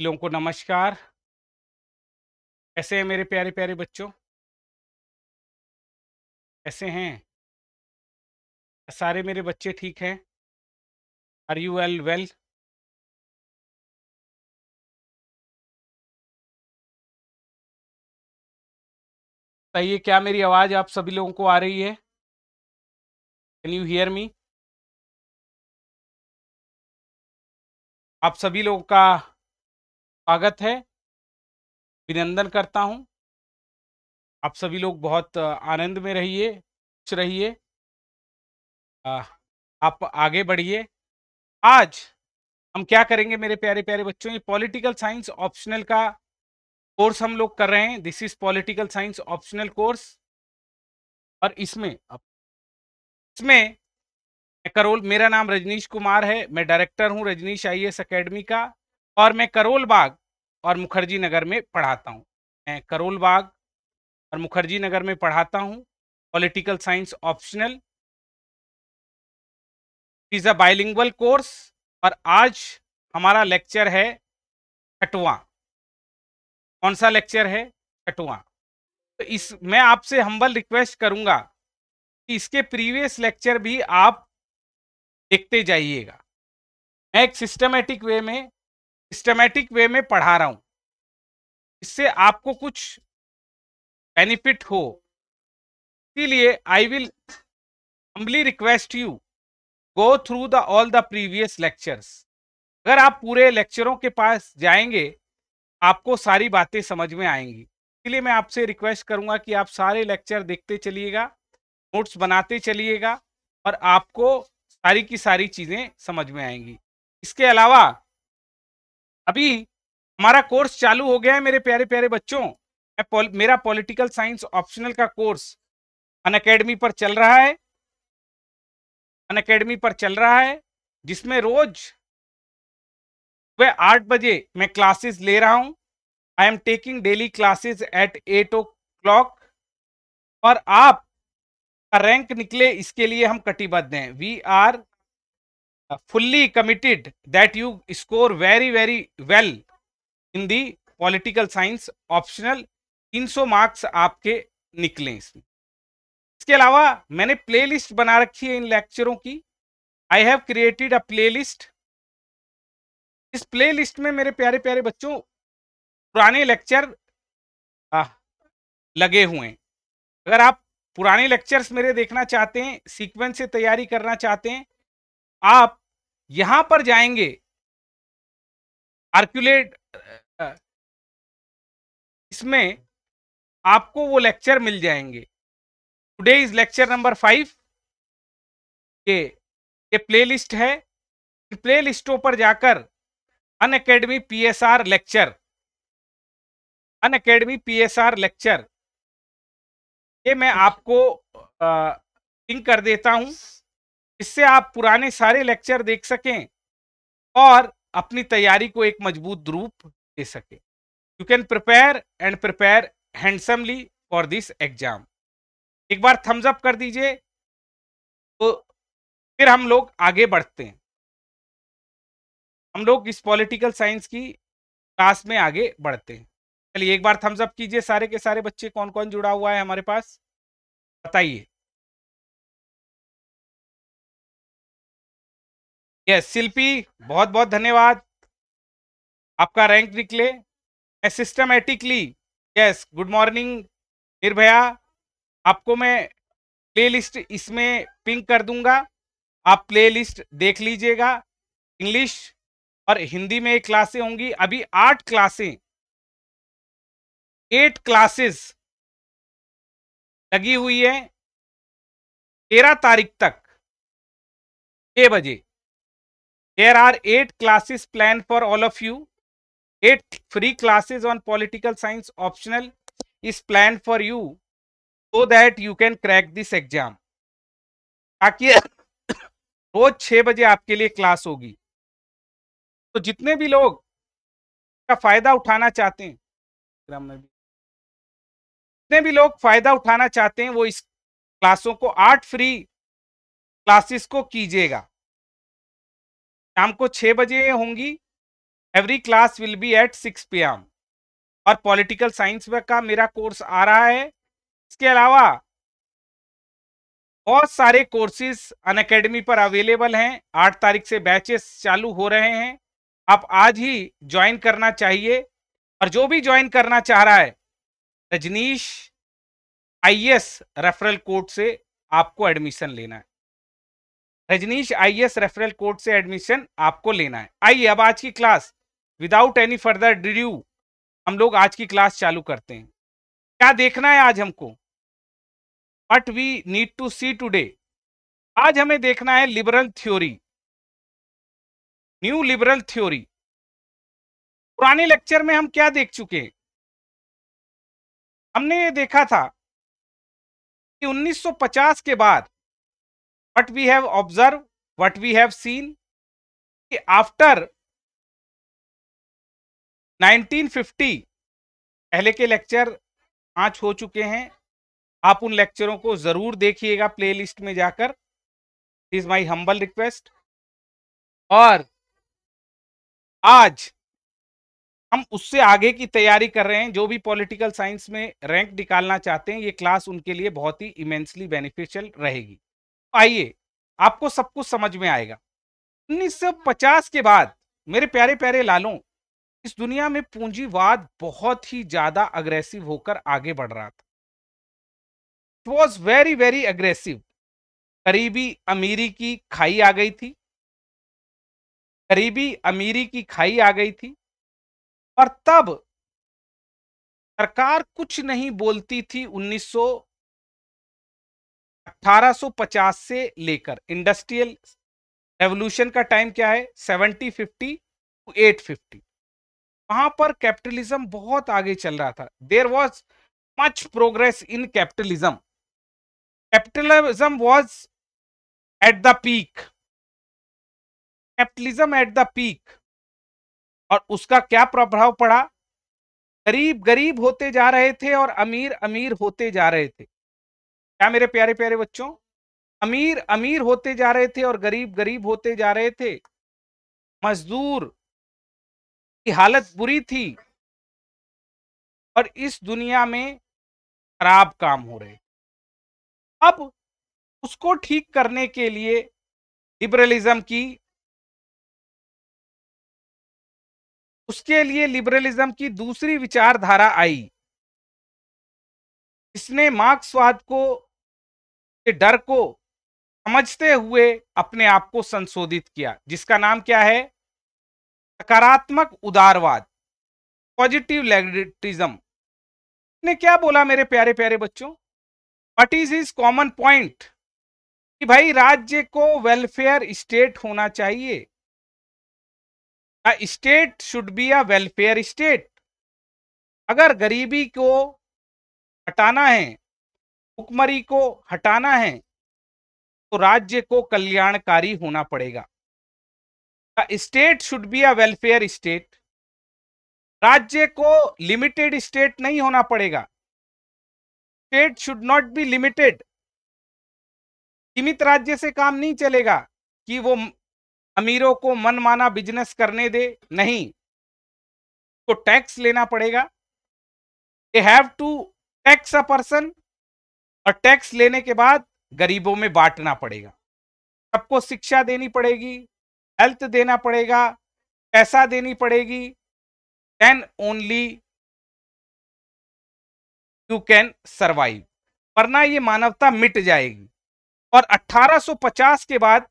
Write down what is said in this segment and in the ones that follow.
लोगों को नमस्कार कैसे हैं मेरे प्यारे प्यारे बच्चों कैसे हैं सारे मेरे बच्चे ठीक हैं आर यू एल वेल बताइए क्या मेरी आवाज़ आप सभी लोगों को आ रही है कैन यू हियर मी आप सभी लोगों का स्वागत है अभिनंदन करता हूँ आप सभी लोग बहुत आनंद में रहिए खुश रहिए आप आगे बढ़िए आज हम क्या करेंगे मेरे प्यारे प्यारे बच्चों ये पॉलिटिकल साइंस ऑप्शनल का कोर्स हम लोग कर रहे हैं this is political science optional course और इसमें इसमें करोल मेरा नाम रजनीश कुमार है मैं डायरेक्टर हूं रजनीश आई एस अकेडमी का और मैं करोल बाग और मुखर्जी नगर में पढ़ाता हूँ मैं करोल बाग और मुखर्जी नगर में पढ़ाता हूँ political science optional is a bilingual course और आज हमारा लेक्चर है छठवा कौन सा लेक्चर है छठवा तो इस मैं आपसे हम्बल रिक्वेस्ट करूंगा कि इसके प्रीवियस लेक्चर भी आप देखते जाइएगा मैं एक सिस्टमेटिक वे में सिस्टमेटिक वे में पढ़ा रहा हूँ इससे आपको कुछ बेनिफिट हो इसीलिए I will humbly request you go through the all the previous lectures अगर आप पूरे लेक्चरों के पास जाएंगे आपको सारी बातें समझ में आएंगी इसलिए मैं आपसे रिक्वेस्ट करूंगा कि आप सारे लेक्चर देखते चलिएगा नोट्स बनाते चलिएगा और आपको सारी की सारी चीज़ें समझ में आएंगी इसके अलावा अभी हमारा कोर्स चालू हो गया है मेरे प्यारे प्यारे बच्चों पौल, मेरा पॉलिटिकल साइंस ऑप्शनल का कोर्स अन अकेडमी पर चल रहा है अन अकेडमी पर चल रहा है जिसमें रोज वह आठ बजे मैं क्लासेस ले रहा हूं I am taking daily classes at eight o'clock और आप रैंक निकले इसके लिए हम कटिबद्ध हैं we are Uh, fully committed that you score very very well in the political science optional 300 marks आपके निकले इसमें इसके अलावा मैंने प्लेलिस्ट बना रखी है इन लेक्चरों की I have created a list इस लिस्ट में मेरे प्यारे प्यारे बच्चों पुराने लेक्चर लगे हुए हैं अगर आप पुराने लेक्चर्स मेरे देखना चाहते हैं सीक्वेंस से तैयारी करना चाहते हैं आप यहां पर जाएंगे आर्क्यूलेट इसमें आपको वो लेक्चर मिल जाएंगे today is lecture number five के ये प्लेलिस्ट है प्ले लिस्टों पर जाकर Unacademy P S R lecture Unacademy P S R lecture ये मैं आपको लिंक कर देता हूं इससे आप पुराने सारे लेक्चर देख सकें और अपनी तैयारी को एक मजबूत रूप दे सकें you can prepare and prepare handsomely for this exam एक बार थम्स अप कर दीजिए तो फिर हम लोग आगे बढ़ते हैं हम लोग इस पॉलिटिकल साइंस की क्लास में आगे बढ़ते हैं चलिए एक बार थम्स अप कीजिए सारे के सारे बच्चे कौन कौन जुड़ा हुआ है हमारे पास बताइए यस शिल्पी बहुत बहुत धन्यवाद आपका रैंक निकले मैं systematically yes good morning Nirbhaya आपको मैं प्लेलिस्ट इसमें पिंक कर दूंगा आप प्लेलिस्ट देख लीजिएगा इंग्लिश और हिंदी में क्लासें होंगी अभी आठ क्लासें एट क्लासेस लगी हुई है तेरह तारीख तक छः बजे there are eight classes planned for all of you eight free classes on political science optional is planned for you so that you can crack this exam ताकि रोज छः बजे आपके लिए क्लास होगी तो जितने भी लोग का फायदा उठाना चाहते हैं ग्राम में भी जितने भी लोग फायदा उठाना चाहते हैं वो इस क्लासों को आठ फ्री क्लासेस को कीजिएगा शाम को छः बजे होंगी every class will be at six p m और पॉलिटिकल साइंस का मेरा कोर्स आ रहा है इसके अलावा बहुत सारे कोर्सेज अन अकेडमी पर अवेलेबल हैं आठ तारीख से बैचेस चालू हो रहे हैं आप आज ही ज्वाइन करना चाहिए और जो भी ज्वाइन करना चाह रहा है रजनीश आईएएस रेफरल कोड से आपको एडमिशन लेना है रजनीश आईएएस रेफरल कोर्ट से एडमिशन आपको लेना है आइए अब आज की class without any further ado हम लोग आज की क्लास चालू करते हैं क्या देखना है आज हमको what we need to see today आज हमें देखना है liberal theory new liberal theory पुराने लेक्चर में हम क्या देख चुके हमने ये देखा था कि 1950 के बाद what we have observed what we have seen after 1950 पहले के लेक्चर पांच हो चुके हैं आप उन लेक्चरों को जरूर देखिएगा प्लेलिस्ट में जाकर इज माय हम्बल रिक्वेस्ट और आज हम उससे आगे की तैयारी कर रहे हैं जो भी पॉलिटिकल साइंस में रैंक निकालना चाहते हैं ये क्लास उनके लिए बहुत ही इमेंसली बेनिफिशियल रहेगी आइए आपको सब कुछ समझ में आएगा 1950 के बाद मेरे प्यारे प्यारे लालों इस दुनिया में पूंजीवाद बहुत ही ज्यादा अग्रेसिव होकर आगे बढ़ रहा था it was very very aggressive करीबी अमीरी की खाई आ गई थी करीबी अमीरी की खाई आ गई थी और तब सरकार कुछ नहीं बोलती थी 1850 से लेकर इंडस्ट्रियल रेवोल्यूशन का टाइम क्या है 7050 50 टू 850 वहां पर कैपिटलिज्म बहुत आगे चल रहा था there was much progress in capitalism capitalism was at the peak capitalism at the peak और उसका क्या प्रभाव पड़ा गरीब गरीब होते जा रहे थे और अमीर अमीर होते जा रहे थे क्या मेरे प्यारे प्यारे बच्चों अमीर अमीर होते जा रहे थे और गरीब गरीब होते जा रहे थे मजदूर की हालत बुरी थी और इस दुनिया में खराब काम हो रहे अब उसको ठीक करने के लिए लिबरलिज्म की उसके लिए लिबरलिज्म की दूसरी विचारधारा आई इसने मार्क्सवाद को के डर को समझते हुए अपने आप को संशोधित किया जिसका नाम क्या है सकारात्मक उदारवाद पॉजिटिव लेगरिटिज्म ने क्या बोला मेरे प्यारे प्यारे बच्चों what is is common point कि भाई राज्य को वेलफेयर स्टेट होना चाहिए state should be a welfare state अगर गरीबी को हटाना है भुखमरी को हटाना है तो राज्य को कल्याणकारी होना पड़ेगा state should be a welfare state राज्य को लिमिटेड स्टेट नहीं होना पड़ेगा state should not be limited सीमित राज्य से काम नहीं चलेगा कि वो अमीरों को मनमाना बिजनेस करने दे नहीं तो टैक्स लेना पड़ेगा they have to tax a person और टैक्स लेने के बाद गरीबों में बांटना पड़ेगा सबको शिक्षा देनी पड़ेगी हेल्थ देना पड़ेगा पैसा देनी पड़ेगी then only you can survive वरना ये मानवता मिट जाएगी और 1850 के बाद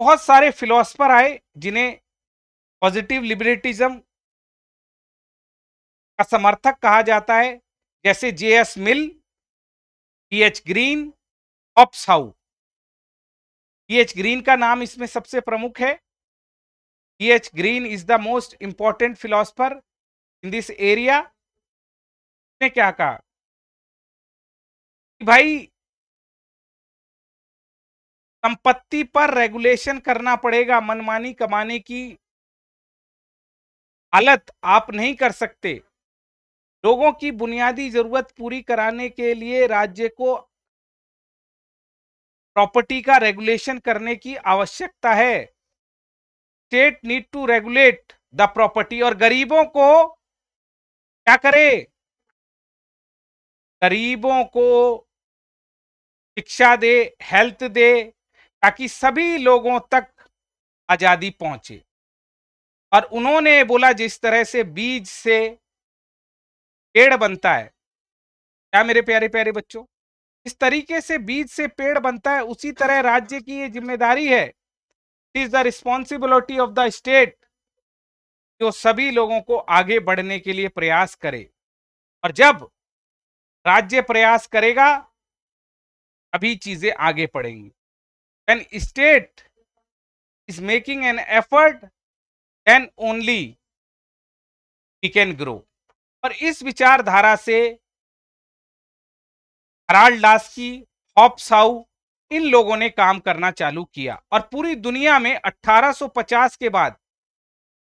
बहुत सारे फिलोसफर आए जिन्हें पॉजिटिव लिबरेटिज्म का समर्थक कहा जाता है जैसे J S Mill P H Green ऑप्स हाउ पी एच ग्रीन का नाम इसमें सबसे प्रमुख है P H Green is the most important philosopher in this area ने क्या कहा भाई संपत्ति पर रेगुलेशन करना पड़ेगा मनमानी कमाने की हालत आप नहीं कर सकते लोगों की बुनियादी जरूरत पूरी कराने के लिए राज्य को प्रॉपर्टी का रेगुलेशन करने की आवश्यकता है state need to regulate the property और गरीबों को क्या करे गरीबों को शिक्षा दे हेल्थ दे ताकि सभी लोगों तक आजादी पहुंचे और उन्होंने बोला जिस तरह से बीज से पेड़ बनता है क्या मेरे प्यारे प्यारे बच्चों इस तरीके से बीज से पेड़ बनता है उसी तरह राज्य की ये जिम्मेदारी है is the responsibility of the state जो सभी लोगों को आगे बढ़ने के लिए प्रयास करे और जब राज्य प्रयास करेगा अभी चीजें आगे पड़ेंगी and state is making an effort and only we can grow और इस विचारधारा से हराल्ड लास्की हॉप साउ इन लोगों ने काम करना चालू किया और पूरी दुनिया में 1850 के बाद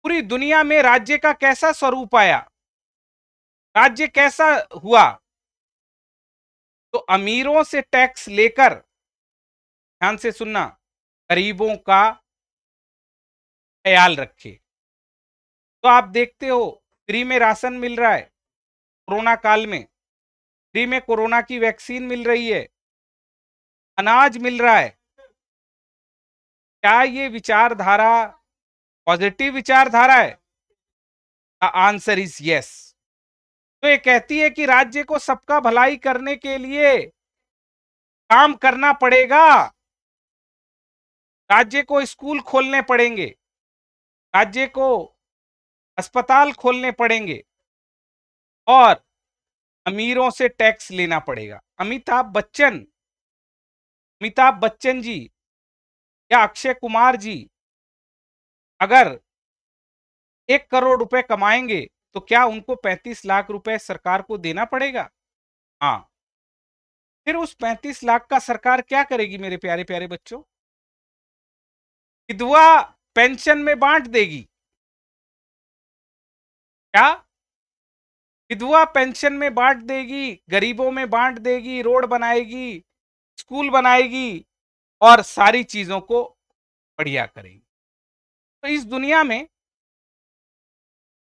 पूरी दुनिया में राज्य का कैसा स्वरूप आया राज्य कैसा हुआ तो अमीरों से टैक्स लेकर ध्यान से सुनना गरीबों का ख्याल रखे तो आप देखते हो फ्री में राशन मिल रहा है कोरोना काल में फ्री में कोरोना की वैक्सीन मिल रही है अनाज मिल रहा है क्या ये विचारधारा पॉजिटिव विचारधारा है आंसर इज यस तो ये कहती है कि राज्य को सबका भलाई करने के लिए काम करना पड़ेगा राज्य को स्कूल खोलने पड़ेंगे राज्य को अस्पताल खोलने पड़ेंगे और अमीरों से टैक्स लेना पड़ेगा अमिताभ बच्चन अमिताभ बच्चन जी या अक्षय कुमार जी अगर एक करोड़ रुपए कमाएंगे तो क्या उनको पैंतीस लाख रुपए सरकार को देना पड़ेगा हाँ फिर उस पैंतीस लाख का सरकार क्या करेगी मेरे प्यारे प्यारे बच्चों विधवा पेंशन में बांट देगी क्या विधवा पेंशन में बांट देगी गरीबों में बांट देगी रोड बनाएगी स्कूल बनाएगी और सारी चीजों को बढ़िया करेगी तो इस दुनिया में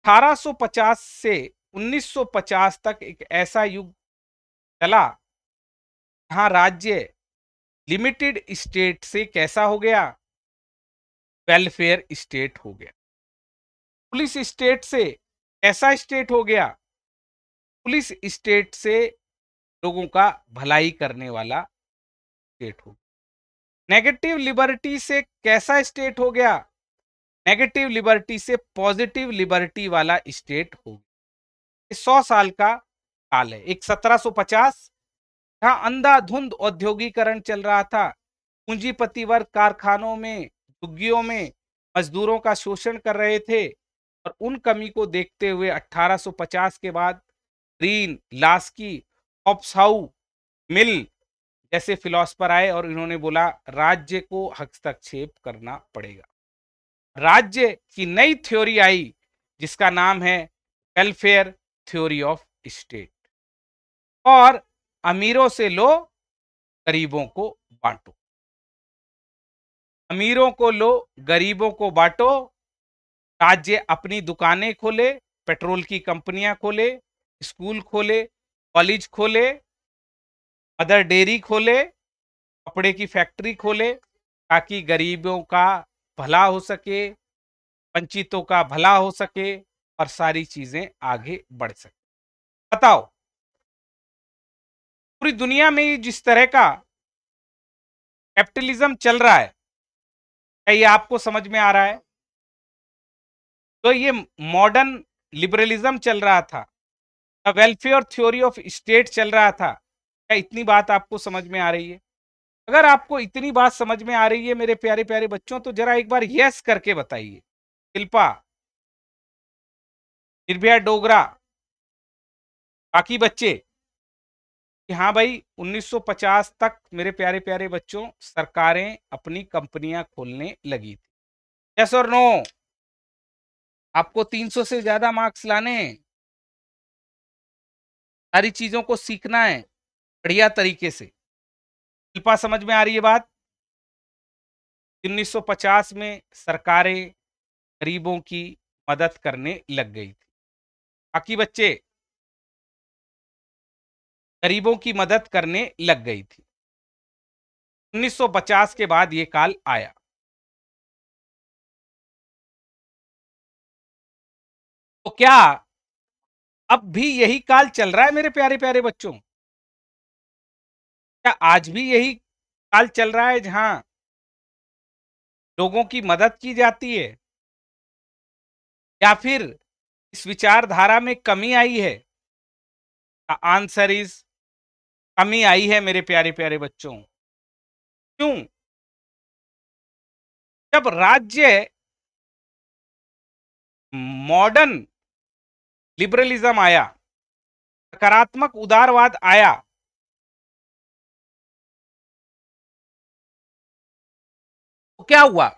1850 से 1950 तक एक ऐसा युग चला जहां राज्य लिमिटेड स्टेट से कैसा हो गया वेलफेयर स्टेट हो गया पुलिस स्टेट से ऐसा स्टेट हो गया पुलिस स्टेट से लोगों का भलाई करने वाला स्टेट हो नेगेटिव लिबर्टी से कैसा स्टेट हो गया नेगेटिव लिबर्टी से पॉजिटिव लिबर्टी वाला स्टेट हो गया सौ साल का काल है एक 1750 जहां अंधाधुंध औद्योगिकरण चल रहा था पूंजीपति वर्ग कारखानों में झुग्गियों में मजदूरों का शोषण कर रहे थे और उन कमी को देखते हुए 1850 के बाद रीन लास्की ऑप्साउ मिल जैसे फिलोसफर आए और इन्होंने बोला राज्य को हस्तक्षेप करना पड़ेगा राज्य की नई थ्योरी आई जिसका नाम है वेलफेयर थ्योरी ऑफ स्टेट और अमीरों से लो गरीबों को बांटो अमीरों को लो गरीबों को बांटो आज ये अपनी दुकानें खोले पेट्रोल की कंपनियां खोले स्कूल खोले कॉलेज खोले अदर डेयरी खोले कपड़े की फैक्ट्री खोले ताकि गरीबों का भला हो सके वंचितों का भला हो सके और सारी चीजें आगे बढ़ सके बताओ पूरी दुनिया में जिस तरह का कैपिटलिज्म चल रहा है क्या ये आपको समझ में आ रहा है तो ये मॉडर्न लिबरलिज्म चल रहा था वेलफेयर थ्योरी ऑफ स्टेट चल रहा था क्या इतनी बात आपको समझ में आ रही है अगर आपको इतनी बात समझ में आ रही है मेरे प्यारे प्यारे बच्चों तो जरा एक बार यस करके बताइए शिल्पा निर्भया डोगरा बाकी बच्चे हाँ भाई 1950 तक मेरे प्यारे प्यारे बच्चों सरकारें अपनी कंपनियां खोलने लगी थी यस और नो आपको 300 से ज्यादा मार्क्स लाने हैं सारी चीजों को सीखना है बढ़िया तरीके से कृपा समझ में आ रही है बात 1950 में सरकारें गरीबों की मदद करने लग गई थी बाकी बच्चे गरीबों की मदद करने लग गई थी 1950 के बाद ये काल आया तो क्या अब भी यही काल चल रहा है मेरे प्यारे प्यारे बच्चों क्या आज भी यही काल चल रहा है जहां लोगों की मदद की जाती है या फिर इस विचारधारा में कमी आई है आंसर इज कमी आई है मेरे प्यारे प्यारे बच्चों क्यों जब राज्य मॉडर्न लिबरलिज्म आया सकारात्मक उदारवाद आया तो क्या हुआ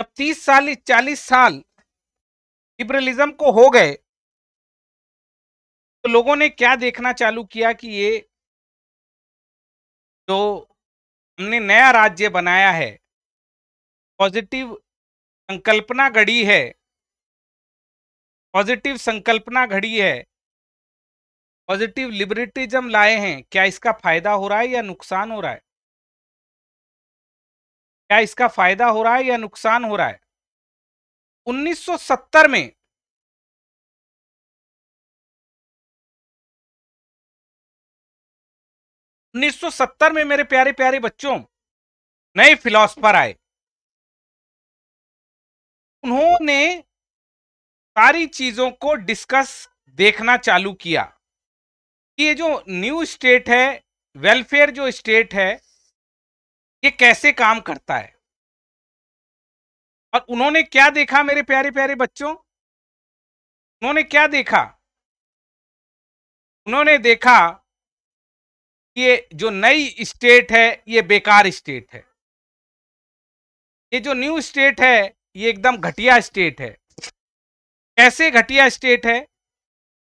जब तीस साल चालीस साल लिबरलिज्म को हो गए तो लोगों ने क्या देखना चालू किया कि ये जो हमने नया राज्य बनाया है पॉजिटिव संकल्पना घड़ी है पॉजिटिव संकल्पना घड़ी है पॉजिटिव लिबरेटिज्म लाए हैं क्या इसका फायदा हो रहा है या नुकसान हो रहा है क्या इसका फायदा हो रहा है या नुकसान हो रहा है 1970 में उन्नीस में मेरे प्यारे प्यारे बच्चों नए फिलोसफर आए उन्होंने सारी चीजों को डिस्कस देखना चालू किया ये जो न्यू स्टेट है वेलफेयर जो स्टेट है ये कैसे काम करता है और उन्होंने क्या देखा मेरे प्यारे प्यारे बच्चों उन्होंने क्या देखा उन्होंने देखा ये जो नई स्टेट है ये बेकार स्टेट है ये जो न्यू स्टेट है ये एकदम घटिया स्टेट है कैसे घटिया स्टेट है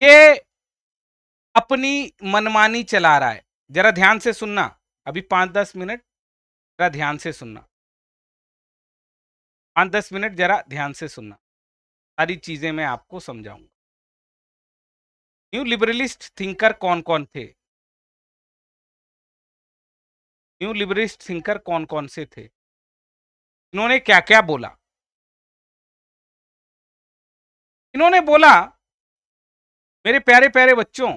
ये अपनी मनमानी चला रहा है जरा ध्यान से सुनना अभी पांच दस मिनट जरा ध्यान से सुनना पांच दस मिनट जरा ध्यान से सुनना सारी चीज़ें मैं आपको समझाऊंगा न्यू लिबरलिस्ट थिंकर कौन कौन थे न्यू लिबरलिस्ट थिंकर कौन कौन से थे इन्होंने क्या क्या बोला इन्होंने बोला मेरे प्यारे प्यारे बच्चों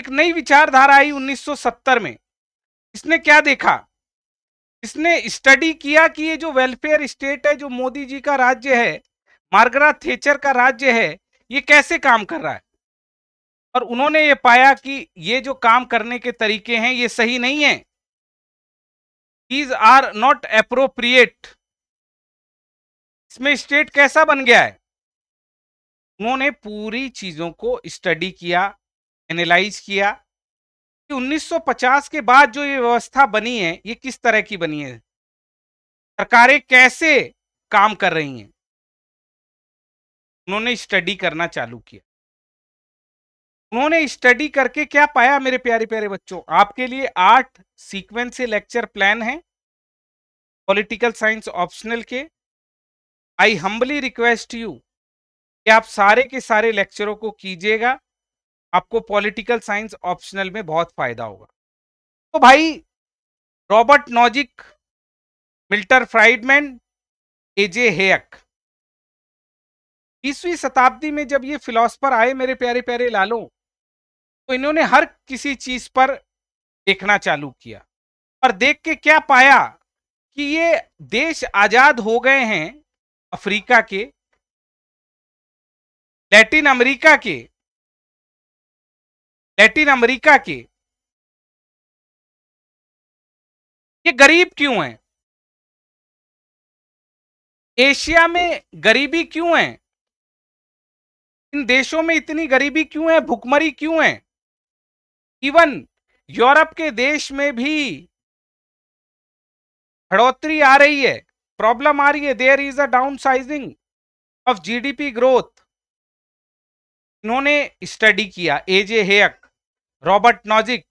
एक नई विचारधारा आई 1970 में इसने क्या देखा इसने स्टडी किया कि ये जो वेलफेयर स्टेट है जो मोदी जी का राज्य है मार्गरा थेचर का राज्य है ये कैसे काम कर रहा है और उन्होंने ये पाया कि ये जो काम करने के तरीके हैं ये सही नहीं है दीज आर नॉट अप्रोप्रिएट इसमें स्टेट कैसा बन गया है उन्होंने पूरी चीजों को स्टडी किया एनालाइज किया कि 1950 के बाद जो ये व्यवस्था बनी है ये किस तरह की बनी है सरकारें कैसे काम कर रही हैं उन्होंने स्टडी करना चालू किया उन्होंने स्टडी करके क्या पाया मेरे प्यारे प्यारे बच्चों आपके लिए आठ सीक्वेंस से लेक्चर प्लान है पॉलिटिकल साइंस ऑप्शनल के आई हम्बली रिक्वेस्ट यू कि आप सारे के सारे लेक्चरों को कीजिएगा आपको पॉलिटिकल साइंस ऑप्शनल में बहुत फायदा होगा तो भाई Robert Nozick Milton Friedman A J Hayek बीसवीं शताब्दी में जब ये फिलोसफर आए मेरे प्यारे प्यारे लालो तो इन्होंने हर किसी चीज पर देखना चालू किया और देख के क्या पाया कि ये देश आजाद हो गए हैं अफ्रीका के लैटिन अमेरिका के लैटिन अमेरिका के ये गरीब क्यों हैं एशिया में गरीबी क्यों है इन देशों में इतनी गरीबी क्यों है भुखमरी क्यों है इवन यूरोप के देश में भी बढ़ोतरी आ रही है प्रॉब्लम आ रही है there is a downsizing of GDP growth इन्होंने स्टडी किया A J Hayek Robert Nozick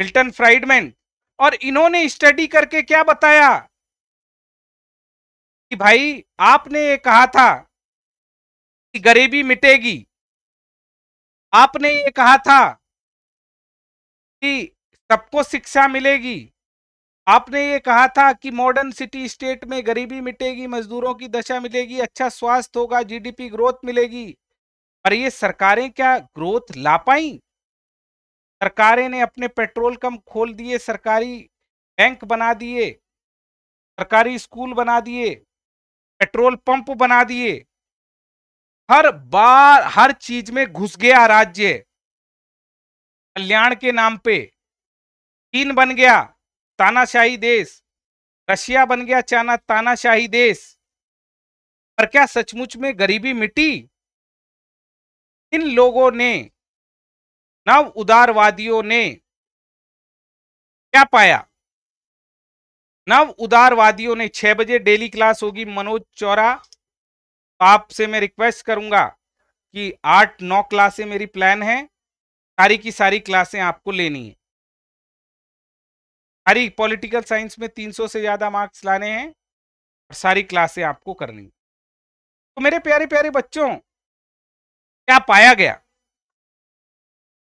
Milton Friedman और इन्होंने स्टडी करके क्या बताया कि भाई आपने ये कहा था कि गरीबी मिटेगी आपने ये कहा था कि सबको शिक्षा मिलेगी आपने ये कहा था कि मॉडर्न सिटी स्टेट में गरीबी मिटेगी मजदूरों की दशा मिलेगी अच्छा स्वास्थ्य होगा जीडीपी ग्रोथ मिलेगी पर ये सरकारें क्या ग्रोथ ला पाई सरकारें ने अपने पेट्रोल कम खोल दिए सरकारी बैंक बना दिए सरकारी स्कूल बना दिए पेट्रोल पंप बना दिए हर बार हर चीज में घुस गया राज्य कल्याण के नाम पे चीन बन गया तानाशाही देश रशिया बन गया चाना तानाशाही देश पर क्या सचमुच में गरीबी मिटी इन लोगों ने नव उदारवादियों ने क्या पाया नव उदारवादियों ने छह बजे डेली क्लास होगी मनोज चौरा आपसे मैं रिक्वेस्ट करूंगा कि आठ नौ क्लासे मेरी प्लान है सारी की सारी क्लासें आपको लेनी है सारी पॉलिटिकल साइंस में 300 से ज़्यादा मार्क्स लाने हैं और सारी क्लासें आपको करनी तो मेरे प्यारे प्यारे बच्चों क्या पाया गया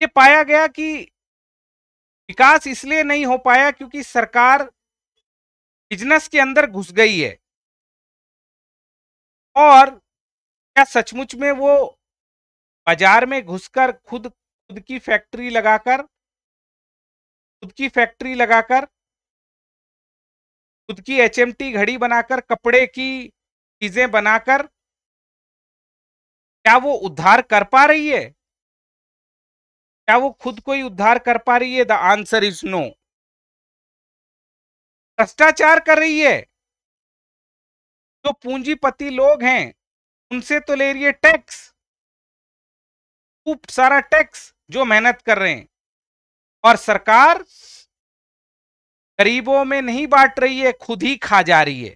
ये पाया गया कि विकास इसलिए नहीं हो पाया क्योंकि सरकार बिजनेस के अंदर घुस गई है और क्या सचमुच में वो बाजार में घुसकर खुद खुद की फैक्ट्री लगाकर खुद की फैक्ट्री लगाकर खुद की एचएमटी घड़ी बनाकर कपड़े की चीजें बनाकर क्या वो उद्धार कर पा रही है क्या वो खुद को ही उद्धार कर पा रही है द आंसर इज नो भ्रष्टाचार कर रही है जो तो पूंजीपति लोग हैं उनसे तो ले रही है टैक्स खूब सारा टैक्स जो मेहनत कर रहे हैं और सरकार गरीबों में नहीं बांट रही है खुद ही खा जा रही है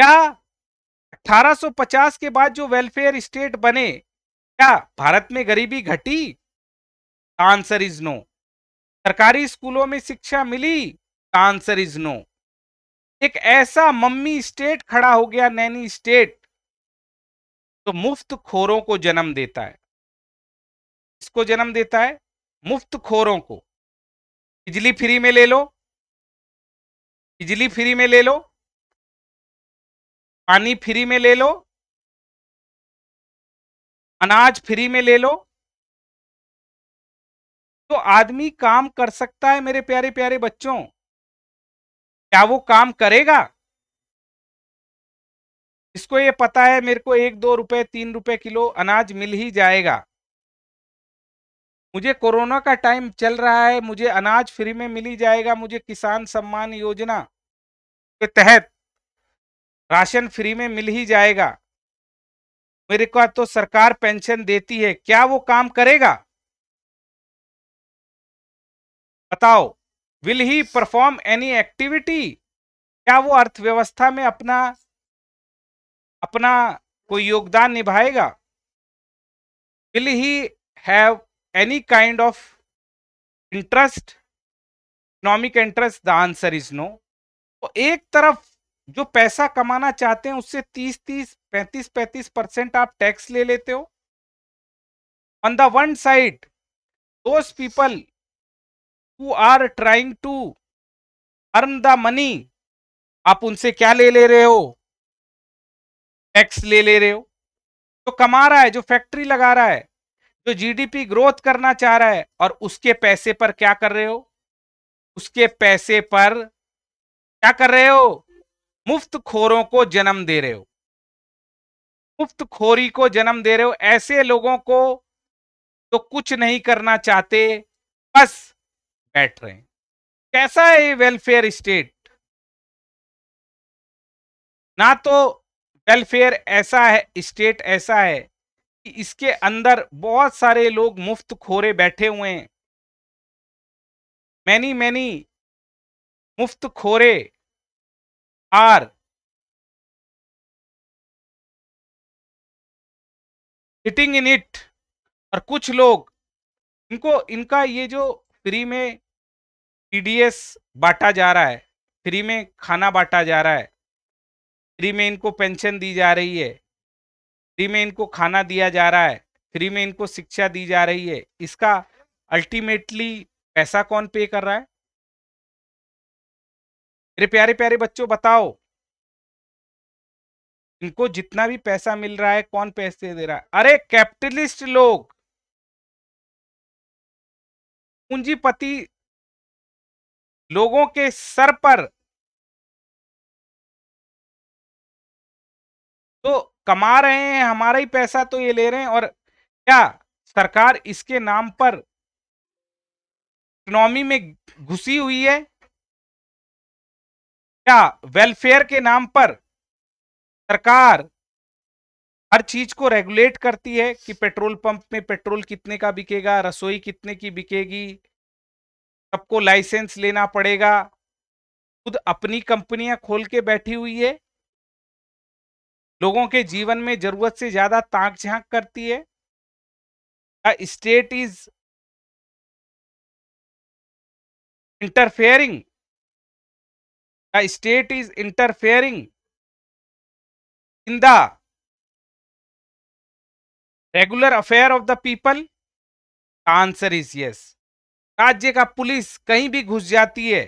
क्या 1850 के बाद जो वेलफेयर स्टेट बने क्या भारत में गरीबी घटी आंसर इज नो सरकारी स्कूलों में शिक्षा मिली आंसर इज नो एक ऐसा मम्मी स्टेट खड़ा हो गया नैनी स्टेट तो मुफ्त खोरों को जन्म देता है इसको जन्म देता है मुफ्त खोरों को बिजली फ्री में ले लो बिजली फ्री में ले लो पानी फ्री में ले लो अनाज फ्री में ले लो तो आदमी काम कर सकता है मेरे प्यारे प्यारे बच्चों क्या वो काम करेगा इसको ये पता है मेरे को एक दो रुपए तीन रुपए किलो अनाज मिल ही जाएगा मुझे कोरोना का टाइम चल रहा है मुझे अनाज फ्री में मिल ही जाएगा मुझे किसान सम्मान योजना के तहत राशन फ्री में मिल ही जाएगा मेरे को तो सरकार पेंशन देती है क्या वो काम करेगा बताओ will he perform any activity क्या वो अर्थव्यवस्था में अपना अपना कोई योगदान निभाएगा will he have any kind of interest economic interest the answer is no तो एक तरफ जो पैसा कमाना चाहते हैं उससे 30 30 35 35 परसेंट आप टैक्स ले लेते हो on the one side those people who are trying to earn the money आप उनसे क्या ले ले रहे हो एक्स ले ले रहे हो जो कमा रहा है जो फैक्ट्री लगा रहा है जो जीडीपी ग्रोथ करना चाह रहा है और उसके पैसे पर क्या कर रहे हो उसके पैसे पर क्या कर रहे हो मुफ्त खोरों को जन्म दे रहे हो मुफ्त खोरी को जन्म दे रहे हो ऐसे लोगों को तो कुछ नहीं करना चाहते बस बैठ रहे हैं कैसा है ये वेलफेयर स्टेट ना तो वेलफेयर ऐसा है स्टेट ऐसा है कि इसके अंदर बहुत सारे लोग मुफ्त खोरे बैठे हुए हैं मैनी मैनी मुफ्त खोरे आर सिटिंग इन इट और कुछ लोग इनको इनका ये जो फ्री में एस बांटा जा रहा है फ्री में खाना बांटा जा रहा है फ्री में इनको पेंशन दी जा रही है फ्री में इनको खाना दिया जा रहा है फ्री में इनको शिक्षा दी जा रही है इसका अल्टीमेटली पैसा कौन पे कर रहा है मेरे प्यारे प्यारे बच्चों बताओ इनको जितना भी पैसा मिल रहा है कौन पैसे दे रहा है अरे कैपिटलिस्ट लोग पूंजीपति लोगों के सर पर तो कमा रहे हैं हमारा ही पैसा तो ये ले रहे हैं और क्या सरकार इसके नाम पर इकोनॉमी में घुसी हुई है क्या वेलफेयर के नाम पर सरकार हर चीज को रेगुलेट करती है कि पेट्रोल पंप में पेट्रोल कितने का बिकेगा रसोई कितने की बिकेगी सबको लाइसेंस लेना पड़ेगा खुद अपनी कंपनियां खोल के बैठी हुई है लोगों के जीवन में जरूरत से ज्यादा ताक झांक करती है state is interfering state is interfering in the regular affair of the people answer is yes राज्य का पुलिस कहीं भी घुस जाती है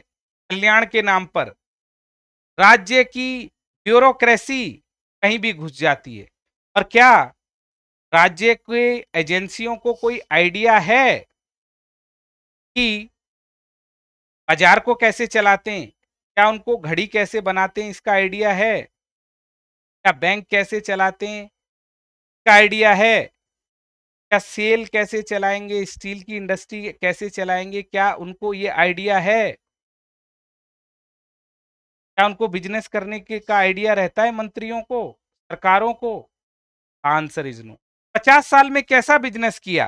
कल्याण के नाम पर राज्य की ब्यूरोक्रेसी कहीं भी घुस जाती है और क्या राज्य के एजेंसियों को कोई आइडिया है कि बाजार को कैसे चलाते हैं क्या उनको घड़ी कैसे बनाते हैं इसका आइडिया है क्या बैंक कैसे चलाते हैं इसका आइडिया है क्या सेल कैसे चलाएंगे स्टील की इंडस्ट्री कैसे चलाएंगे क्या उनको ये आइडिया है क्या उनको बिजनेस करने के का आइडिया रहता है मंत्रियों को सरकारों को आंसर इज नो पचास साल में कैसा बिजनेस किया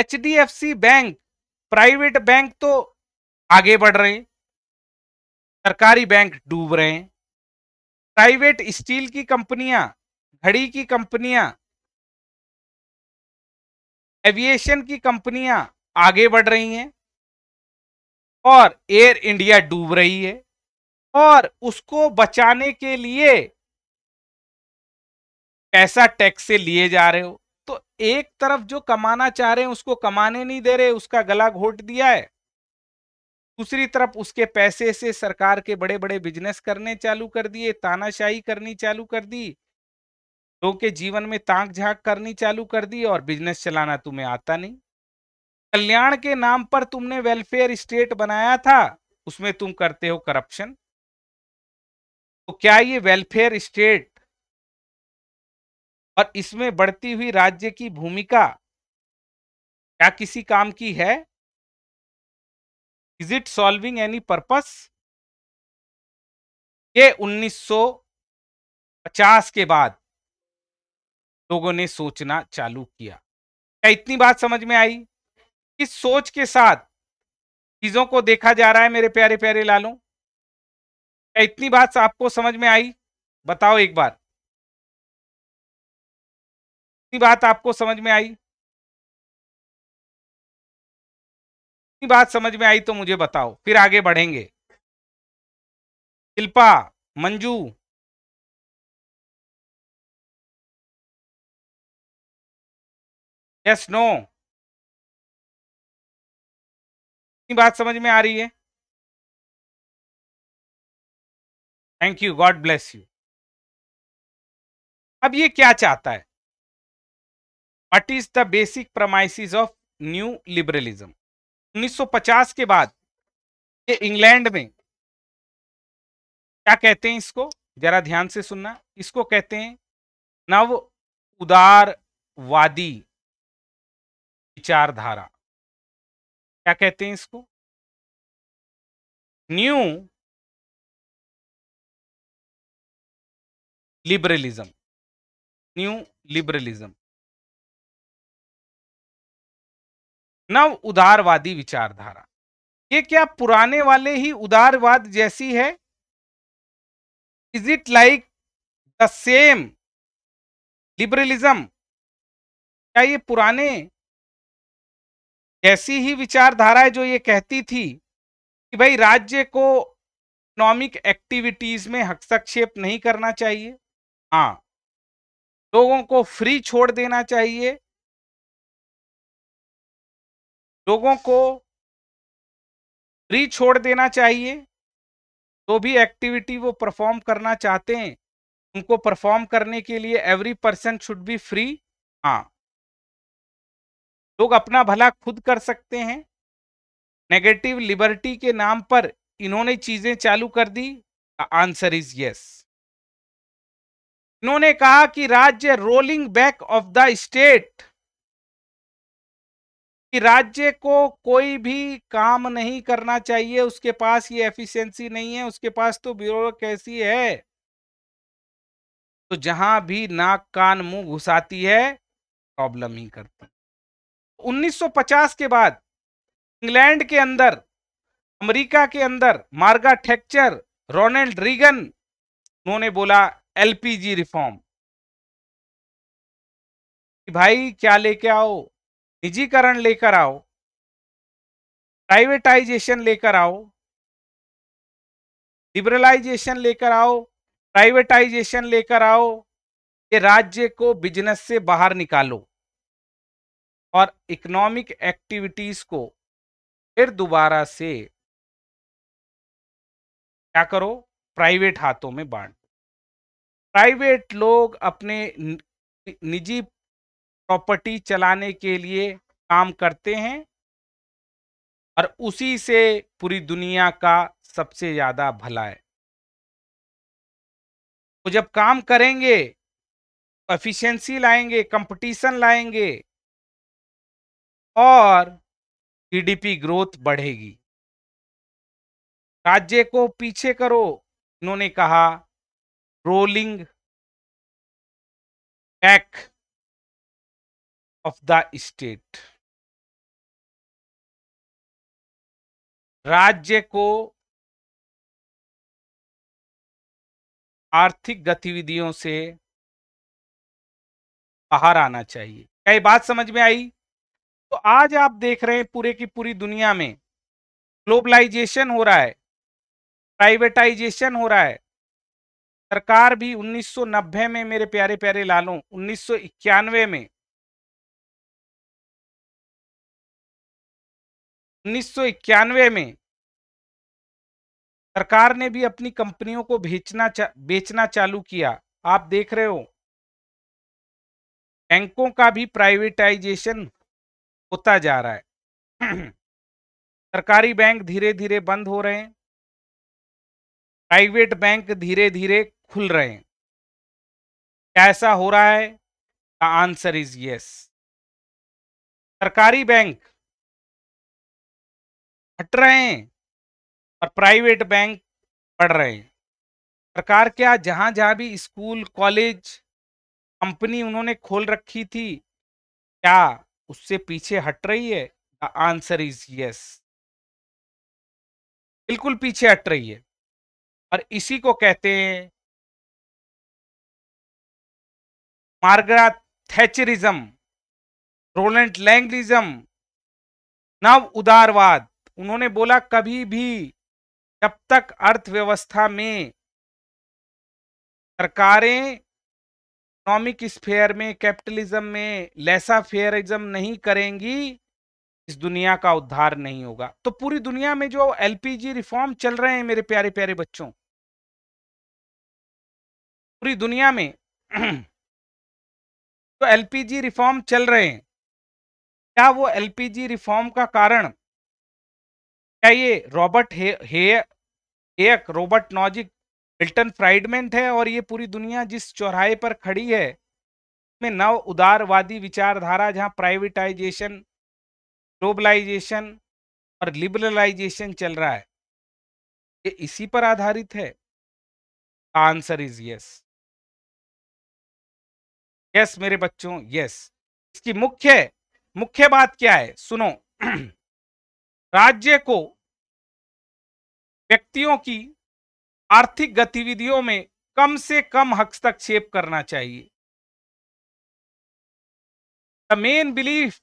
H D F C bank private bank तो आगे बढ़ रहे सरकारी बैंक डूब रहे हैं प्राइवेट स्टील की कंपनियां घड़ी की कंपनियां एविएशन की कंपनियां आगे बढ़ रही हैं और एयर इंडिया डूब रही है और उसको बचाने के लिए पैसा टैक्स से लिए जा रहे हो तो एक तरफ जो कमाना चाह रहे हैं उसको कमाने नहीं दे रहे उसका गला घोट दिया है दूसरी तरफ उसके पैसे से सरकार के बड़े बड़े बिजनेस करने चालू कर दिए तानाशाही करनी चालू कर दी लोग के जीवन में तांक झाक करनी चालू कर दी और बिजनेस चलाना तुम्हें आता नहीं कल्याण के नाम पर तुमने वेलफेयर स्टेट बनाया था उसमें तुम करते हो करप्शन तो क्या ये वेलफेयर स्टेट और इसमें बढ़ती हुई राज्य की भूमिका क्या किसी काम की है is it solving any purpose ये 1950 के बाद लोगों ने सोचना चालू किया क्या इतनी बात समझ में आई किस सोच के साथ चीजों को देखा जा रहा है मेरे प्यारे प्यारे लालों क्या इतनी बात आपको समझ में आई बताओ एक बार इतनी बात आपको समझ में आई इतनी बात समझ में आई तो मुझे बताओ फिर आगे बढ़ेंगे शिल्पा मंजू यस नो बात समझ में आ रही है thank you God bless you अब ये क्या चाहता है what is the basic premises of new liberalism 1950 के बाद ये इंग्लैंड में क्या कहते हैं इसको जरा ध्यान से सुनना इसको कहते हैं नव उदारवादी विचारधारा क्या कहते हैं इसको न्यू लिबरलिज्म न्यू लिबरलिज्म नव उदारवादी विचारधारा ये क्या पुराने वाले ही उदारवाद जैसी है is it like the same liberalism क्या ये पुराने ऐसी ही विचारधारा है जो ये कहती थी कि भाई राज्य को इकोनॉमिक एक्टिविटीज में हस्तक्षेप नहीं करना चाहिए हाँ लोगों को फ्री छोड़ देना चाहिए लोगों को फ्री छोड़ देना चाहिए तो भी एक्टिविटी वो परफॉर्म करना चाहते हैं उनको परफॉर्म करने के लिए every person should be free हाँ लोग अपना भला खुद कर सकते हैं नेगेटिव लिबर्टी के नाम पर इन्होंने चीजें चालू कर दी आंसर इज यस इन्होंने कहा कि राज्य rolling back of the state कि राज्य को कोई भी काम नहीं करना चाहिए उसके पास ये एफिशिएंसी नहीं है उसके पास तो कैसी है तो जहां भी नाक कान मुंह घुसाती है प्रॉब्लम ही करती 1950 के बाद इंग्लैंड के अंदर अमेरिका के अंदर मार्गा ठेक्चर रोनल्ड रीगन उन्होंने बोला एलपीजी रिफॉर्म कि भाई क्या लेके आओ निजीकरण लेकर आओ प्राइवेटाइजेशन लेकर आओ लिबरलाइजेशन लेकर आओ प्राइवेटाइजेशन लेकर आओ ये राज्य को बिजनेस से बाहर निकालो और इकोनॉमिक एक्टिविटीज को फिर दोबारा से क्या करो प्राइवेट हाथों में बांट प्राइवेट लोग अपने निजी प्रॉपर्टी चलाने के लिए काम करते हैं और उसी से पूरी दुनिया का सबसे ज्यादा भला है वो तो जब काम करेंगे एफिशिएंसी तो लाएंगे कंपटीशन लाएंगे और जीडीपी ग्रोथ बढ़ेगी राज्य को पीछे करो इन्होंने कहा rolling back of the state राज्य को आर्थिक गतिविधियों से बाहर आना चाहिए क्या बात समझ में आई तो आज आप देख रहे हैं पूरे की पूरी दुनिया में ग्लोबलाइजेशन हो रहा है प्राइवेटाइजेशन हो रहा है सरकार भी 1990 में मेरे प्यारे प्यारे लालों उन्नीस में 1991 में सरकार ने भी अपनी कंपनियों को बेचना चा, बेचना चालू किया आप देख रहे हो बैंकों का भी प्राइवेटाइजेशन होता जा रहा है सरकारी बैंक धीरे धीरे बंद हो रहे हैं प्राइवेट बैंक धीरे धीरे खुल रहे हैं क्या ऐसा हो रहा है द आंसर इज यस सरकारी बैंक हट रहे हैं और प्राइवेट बैंक बढ़ रहे हैं सरकार क्या जहां जहां भी स्कूल कॉलेज कंपनी उन्होंने खोल रखी थी क्या उससे पीछे हट रही है द आंसर इज यस बिल्कुल पीछे हट रही है और इसी को कहते हैं मार्गरा थैचरिज्म रोलेंट लैंग्विजम नव उदारवाद उन्होंने बोला कभी भी जब तक अर्थव्यवस्था में सरकारें इकोनॉमिक स्फेयर में कैपिटलिज्म में लेसा फेयरिज्म नहीं करेंगी इस दुनिया का उद्धार नहीं होगा तो पूरी दुनिया में जो एलपीजी रिफॉर्म चल रहे हैं मेरे प्यारे प्यारे बच्चों पूरी दुनिया में जो एलपीजी रिफॉर्म चल रहे हैं क्या वो एलपीजी रिफॉर्म का कारण क्या ये रॉबर्ट हे, हे, Hayek Robert Nozick Milton Friedman है और ये पूरी दुनिया जिस चौराहे पर खड़ी है में नव उदारवादी विचारधारा जहाँ प्राइवेटाइजेशन ग्लोबलाइजेशन और लिबरलाइजेशन चल रहा है ये इसी पर आधारित है आंसर इज यस यस मेरे बच्चों यस इसकी मुख्य मुख्य बात क्या है सुनो राज्य को व्यक्तियों की आर्थिक गतिविधियों में कम से कम हस्तक्षेप करना चाहिए the main belief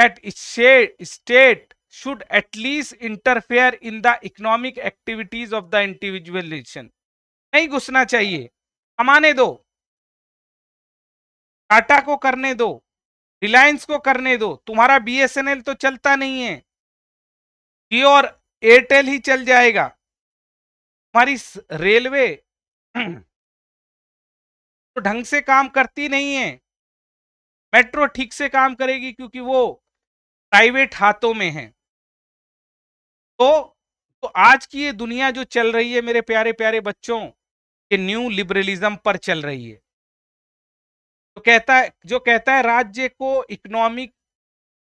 at state should at least interfere in the economic activities of the individual nation नहीं घुसना चाहिए कमाने दो टाटा को करने दो रिलायंस को करने दो तुम्हारा बीएसएनएल तो चलता नहीं है जियो और एयरटेल ही चल जाएगा हमारी रेलवे तो ढंग से काम करती नहीं है मेट्रो ठीक से काम करेगी क्योंकि वो प्राइवेट हाथों में है तो तो आज की ये दुनिया जो चल रही है मेरे प्यारे प्यारे बच्चों ये न्यू लिबरलिज्म पर चल रही है तो कहता है जो कहता है राज्य को इकोनॉमिक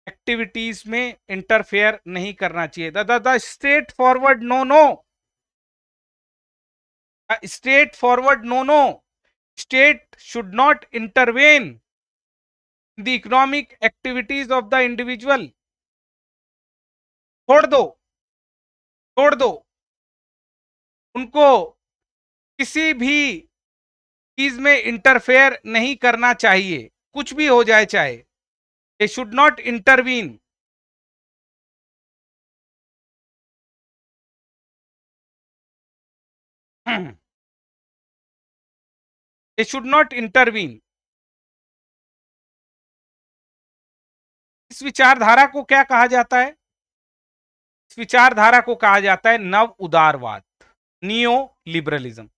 एक्टिविटीज में इंटरफेयर नहीं करना चाहिए the straightforward no no state forward no no state should not intervene the economic activities of the individual छोड़ दो छोड़ दो उनको किसी भी चीज में इंटरफेयर नहीं करना चाहिए कुछ भी हो जाए चाहे they should not intervene Hmm. they should not intervene इस विचारधारा को क्या कहा जाता है इस विचारधारा को कहा जाता है नव उदारवाद नियो लिबरलिज्म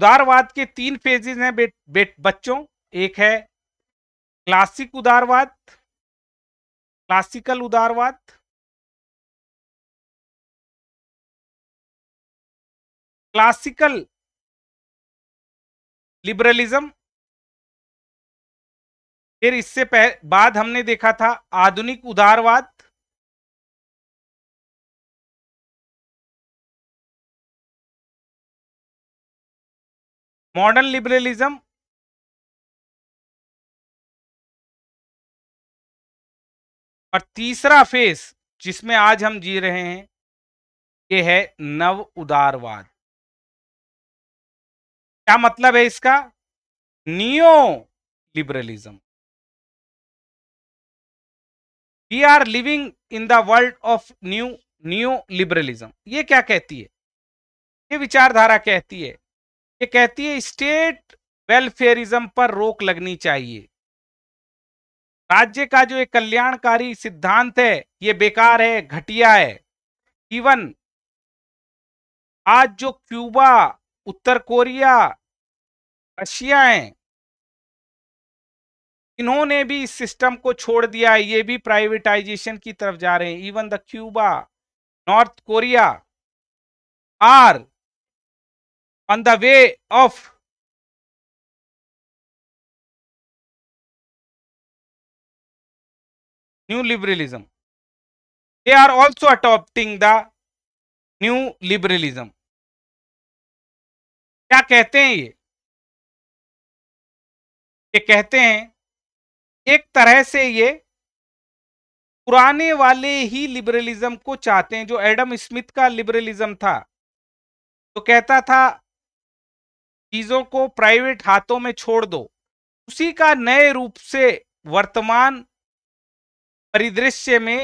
उदारवाद के तीन फेजेज हैं बे, बे, बच्चों एक है क्लासिक उदारवाद क्लासिकल उदारवाद क्लासिकल लिबरलिज्म फिर इससे बाद हमने देखा था आधुनिक उदारवाद मॉडर्न लिबरलिज्म और तीसरा फेस जिसमें आज हम जी रहे हैं यह है नव उदारवाद क्या मतलब है इसका neo liberalism we are living in the world of new new liberalism ये क्या कहती है ये विचारधारा कहती है ये कहती है स्टेट वेलफेयरिज्म पर रोक लगनी चाहिए राज्य का जो एक कल्याणकारी सिद्धांत है ये बेकार है घटिया है इवन आज जो क्यूबा उत्तर कोरिया रशियाएं इन्होंने भी इस सिस्टम को छोड़ दिया ये भी प्राइवेटाइजेशन की तरफ जा रहे हैं even the Cuba North Korea are on the way of new liberalism they are also adopting the new liberalism क्या कहते हैं ये ये कहते हैं एक तरह से ये पुराने वाले ही लिबरलिज्म को चाहते हैं जो एडम स्मिथ का लिबरलिज्म था तो कहता था चीजों को प्राइवेट हाथों में छोड़ दो उसी का नए रूप से वर्तमान परिदृश्य में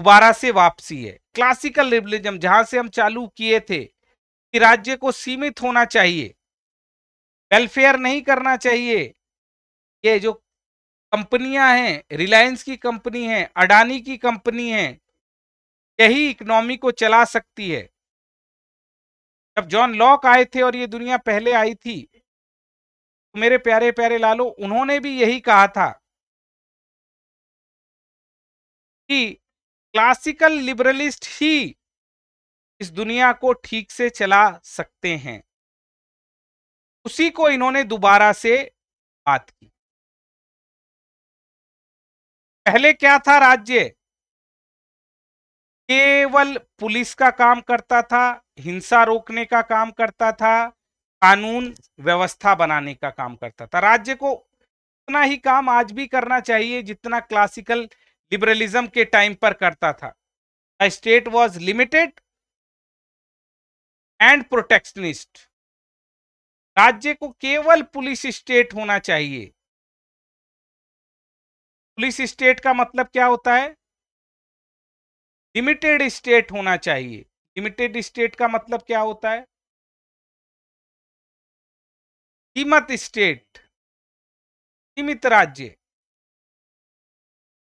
दोबारा से वापसी है क्लासिकल लिबरलिज्म जहां से हम चालू किए थे कि राज्य को सीमित होना चाहिए वेलफेयर नहीं करना चाहिए ये जो कंपनियां हैं रिलायंस की कंपनी है अडानी की कंपनी है यही इकोनॉमी को चला सकती है जब जॉन लॉक आए थे और ये दुनिया पहले आई थी तो मेरे प्यारे प्यारे लालो उन्होंने भी यही कहा था कि क्लासिकल लिबरलिस्ट ही इस दुनिया को ठीक से चला सकते हैं उसी को इन्होंने दोबारा से बात की पहले क्या था राज्य केवल पुलिस का काम करता था हिंसा रोकने का काम करता था कानून व्यवस्था बनाने का काम करता था राज्य को उतना ही काम आज भी करना चाहिए जितना क्लासिकल लिबरलिज्म के टाइम पर करता था state was limited and protectionist राज्य को केवल पुलिस स्टेट होना चाहिए पुलिस स्टेट का मतलब क्या होता है लिमिटेड स्टेट होना चाहिए लिमिटेड स्टेट का मतलब क्या होता है सीमत स्टेट सीमित राज्य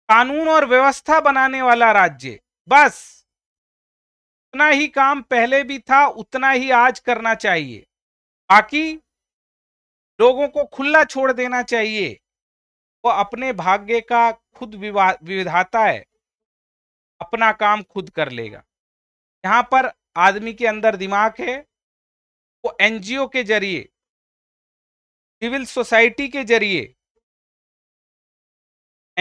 कानून और व्यवस्था बनाने वाला राज्य बस उतना ही काम पहले भी था उतना ही आज करना चाहिए बाकी लोगों को खुला छोड़ देना चाहिए वो अपने भाग्य का खुद विविधाता है अपना काम खुद कर लेगा यहाँ पर आदमी के अंदर दिमाग है वो एनजीओ के जरिए सिविल सोसाइटी के जरिए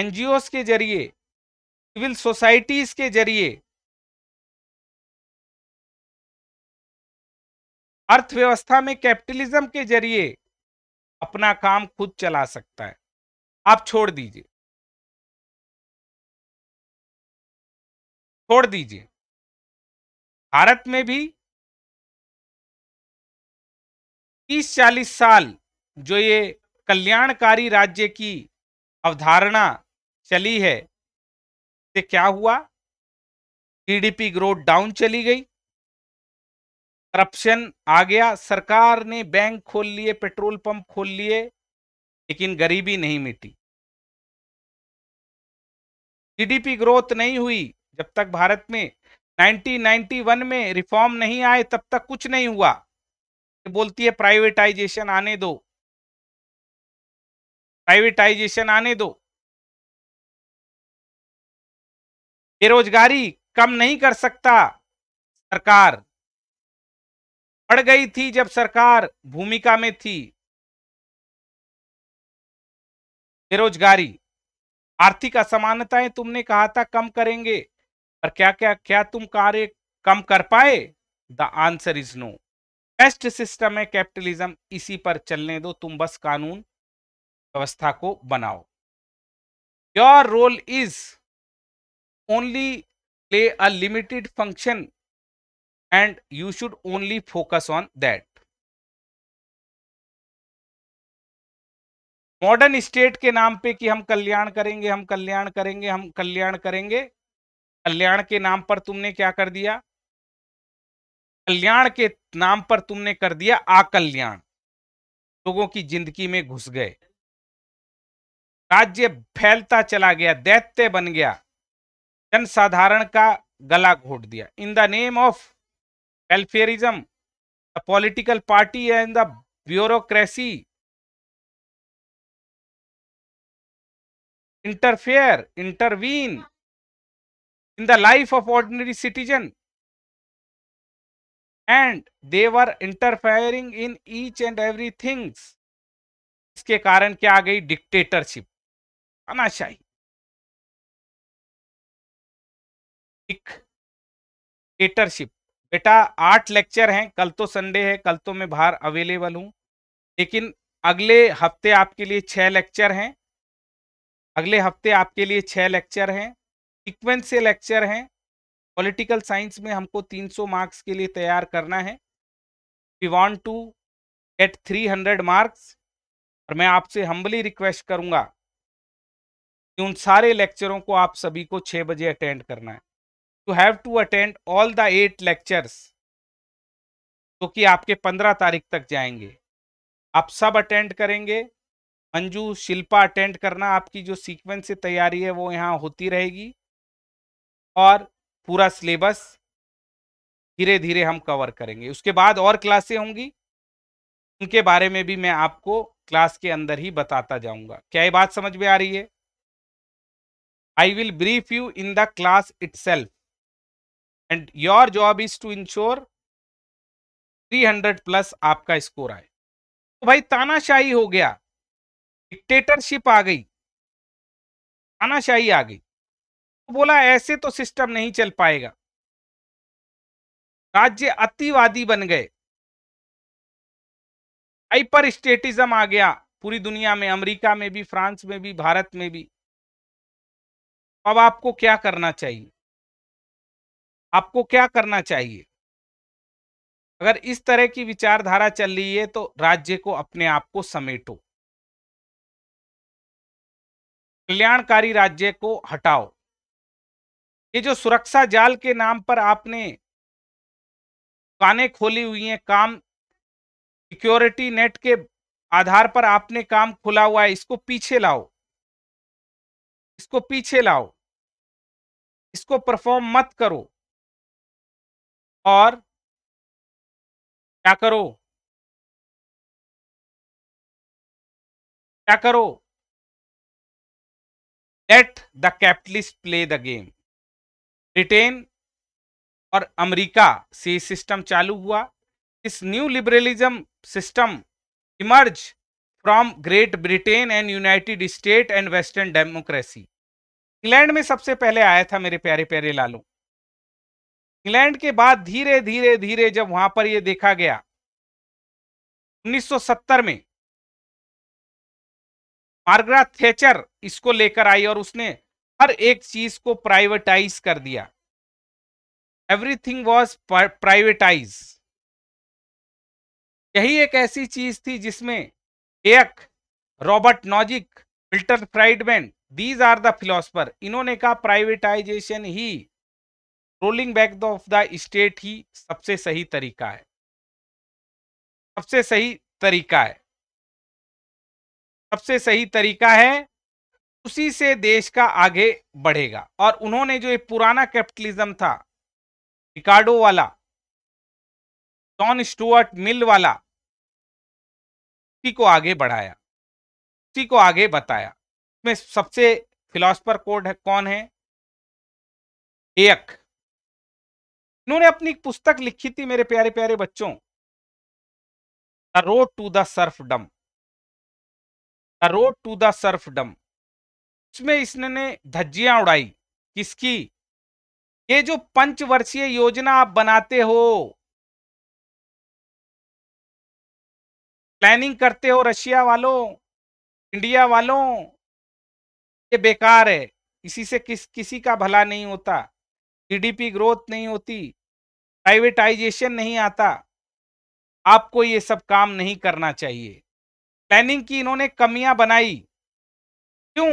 एनजीओस के जरिए सिविल सोसाइटीज के जरिए अर्थव्यवस्था में कैपिटलिज्म के जरिए अपना काम खुद चला सकता है आप छोड़ दीजिए छोड़ दीजिए भारत में भी 30-40 साल जो ये कल्याणकारी राज्य की अवधारणा चली है से क्या हुआ जीडीपी ग्रोथ डाउन चली गई करप्शन आ गया सरकार ने बैंक खोल लिए पेट्रोल पंप खोल लिए लेकिन गरीबी नहीं मिटी जीडीपी ग्रोथ नहीं हुई जब तक भारत में 1991 में रिफॉर्म नहीं आए तब तक कुछ नहीं हुआ बोलती है प्राइवेटाइजेशन आने दो प्राइवेटाइजेशन आने दो बेरोजगारी कम नहीं कर सकता सरकार पड़ गई थी जब सरकार भूमिका में थी बेरोजगारी आर्थिक असमानताएं तुमने कहा था कम करेंगे पर क्या क्या क्या तुम कार्य कम कर पाए the answer is no best system है कैपिटलिज्म इसी पर चलने दो तुम बस कानून व्यवस्था को बनाओ your role is only play a limited function and you should only focus on that modern state के नाम पे कि हम कल्याण करेंगे हम कल्याण करेंगे हम कल्याण करेंगे कल्याण के नाम पर तुमने क्या कर दिया कल्याण के नाम पर तुमने कर दिया आकल्याण लोगों की जिंदगी में घुस गए राज्य फैलता चला गया दैत्य बन गया जनसाधारण का गला घोट दिया in the name of welfareism, the political party and the bureaucracy interfere, intervene in the life of ordinary citizen and they were interfering in each and every things. इसके कारण क्या आ गई डिक्टेटरशिप अनाशाही डिक्टेटरशिप बेटा आठ लेक्चर हैं कल तो Sunday है कल तो मैं बाहर अवेलेबल हूँ लेकिन अगले हफ्ते आपके लिए छः लेक्चर हैं अगले हफ्ते आपके लिए छः लेक्चर हैं सिक्वेंस से लेक्चर हैं पॉलिटिकल साइंस में हमको 300 मार्क्स के लिए तैयार करना है we want to get 300 marks और मैं आपसे हम्बली रिक्वेस्ट करूंगा कि उन सारे लेक्चरों को आप सभी को छः बजे अटेंड करना है you have to attend all the eight lectures जो कि आपके पंद्रह तारीख तक जाएंगे आप सब अटेंड करेंगे मंजू शिल्पा अटेंड करना आपकी जो सीक्वेंस से तैयारी है वो यहाँ होती रहेगी और पूरा सिलेबस धीरे धीरे हम कवर करेंगे उसके बाद और क्लासें होंगी उनके बारे में भी मैं आपको क्लास के अंदर ही बताता जाऊंगा क्या ये बात समझ में आ रही है I will brief you in the class it and your job is to ensure 300 plus आपका स्कोर आए तो भाई तानाशाही हो गया डिक्टेटरशिप आ गई तानाशाही आ गई तो बोला ऐसे तो सिस्टम नहीं चल पाएगा राज्य अतिवादी बन गए हाइपर स्टेटिज्म आ गया पूरी दुनिया में अमेरिका में भी फ्रांस में भी भारत में भी अब आपको क्या करना चाहिए आपको क्या करना चाहिए अगर इस तरह की विचारधारा चल रही है तो राज्य को अपने आप को समेटो कल्याणकारी राज्य को हटाओ ये जो सुरक्षा जाल के नाम पर आपने दुकानें खोली हुई हैं काम सिक्योरिटी नेट के आधार पर आपने काम खुला हुआ है इसको पीछे लाओ इसको पीछे लाओ इसको परफॉर्म मत करो और क्या करो क्या करो let the capitalist play the game Britain और अमेरिका से सिस्टम चालू हुआ इस new liberalism system emerge from Great Britain and United State and western democracy England में सबसे पहले आया था मेरे प्यारे प्यारे लालों इंग्लैंड के बाद धीरे धीरे धीरे जब वहां पर यह देखा गया 1970 में मार्गरा थेचर इसको लेकर आई और उसने हर एक चीज को प्राइवेटाइज कर दिया एवरीथिंग वॉज प्राइवेटाइज यही एक ऐसी चीज थी जिसमें एक Robert Nozick Milton Friedman these are the philosopher इन्होंने कहा प्राइवेटाइजेशन ही rolling back of the state ही सबसे सही तरीका है सबसे सही तरीका है सबसे सही तरीका है उसी से देश का आगे बढ़ेगा और उन्होंने जो ये पुराना कैपिटलिज्म था रिकार्डो वाला जॉन स्टुअर्ट मिल वाला उसी को आगे बढ़ाया उसी को आगे बताया इसमें सबसे फिलोसफर कोड है कौन है एक इन्होंने अपनी पुस्तक लिखी थी मेरे प्यारे प्यारे बच्चों the road to the serfdom the road to the serfdom उसमें इसने धज्जियां उड़ाई किसकी ये जो पंचवर्षीय योजना आप बनाते हो प्लानिंग करते हो रशिया वालों इंडिया वालों ये बेकार है इसी से किस किसी का भला नहीं होता जीडीपी ग्रोथ नहीं होती प्राइवेटाइजेशन नहीं आता आपको ये सब काम नहीं करना चाहिए प्लानिंग की इन्होंने कमियां बनाई क्यों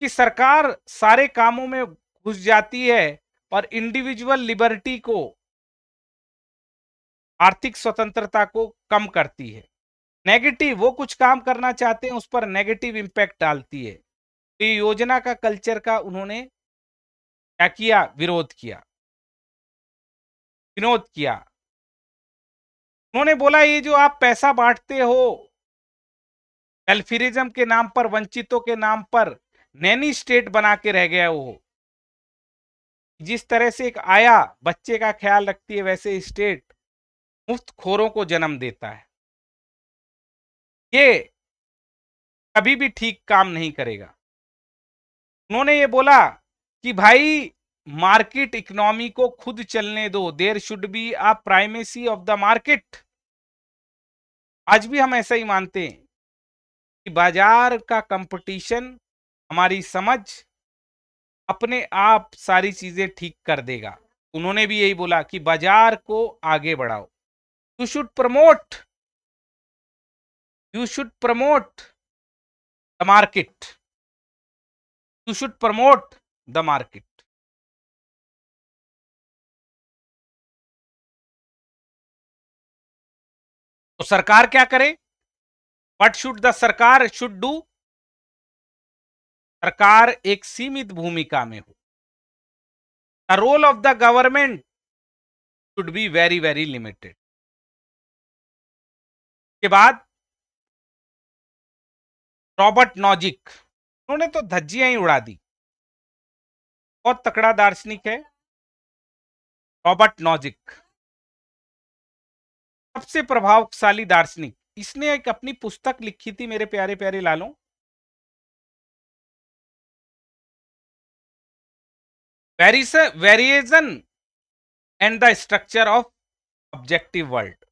कि सरकार सारे कामों में घुस जाती है और इंडिविजुअल लिबर्टी को आर्थिक स्वतंत्रता को कम करती है नेगेटिव वो कुछ काम करना चाहते हैं उस पर नेगेटिव इम्पैक्ट डालती है तो योजना का कल्चर का उन्होंने क्या किया विरोध किया विनोद किया उन्होंने बोला ये जो आप पैसा बांटते हो एल्फिरिज्म के नाम पर वंचितों के नाम पर नैनी स्टेट बना के रह गया वो जिस तरह से एक आया बच्चे का ख्याल रखती है वैसे स्टेट मुफ्त खोरों को जन्म देता है ये कभी भी ठीक काम नहीं करेगा उन्होंने ये बोला कि भाई मार्केट इकोनॉमी को खुद चलने दो there should be a primacy of the market आज भी हम ऐसा ही मानते हैं कि बाजार का कंपटीशन हमारी समझ अपने आप सारी चीजें ठीक कर देगा उन्होंने भी यही बोला कि बाजार को आगे बढ़ाओ you should promote you should promote the market you should promote the market तो सरकार क्या करे what should the sarkar should do सरकार एक सीमित भूमिका में हो the role of the government should be very very limited के बाद रॉबर्ट नॉजिक उन्होंने तो धज्जियां ही उड़ा दी बहुत तकड़ा दार्शनिक है रॉबर्ट नॉजिक सबसे प्रभावशाली दार्शनिक इसने एक अपनी पुस्तक लिखी थी मेरे प्यारे प्यारे लालों variation and the structure of objective world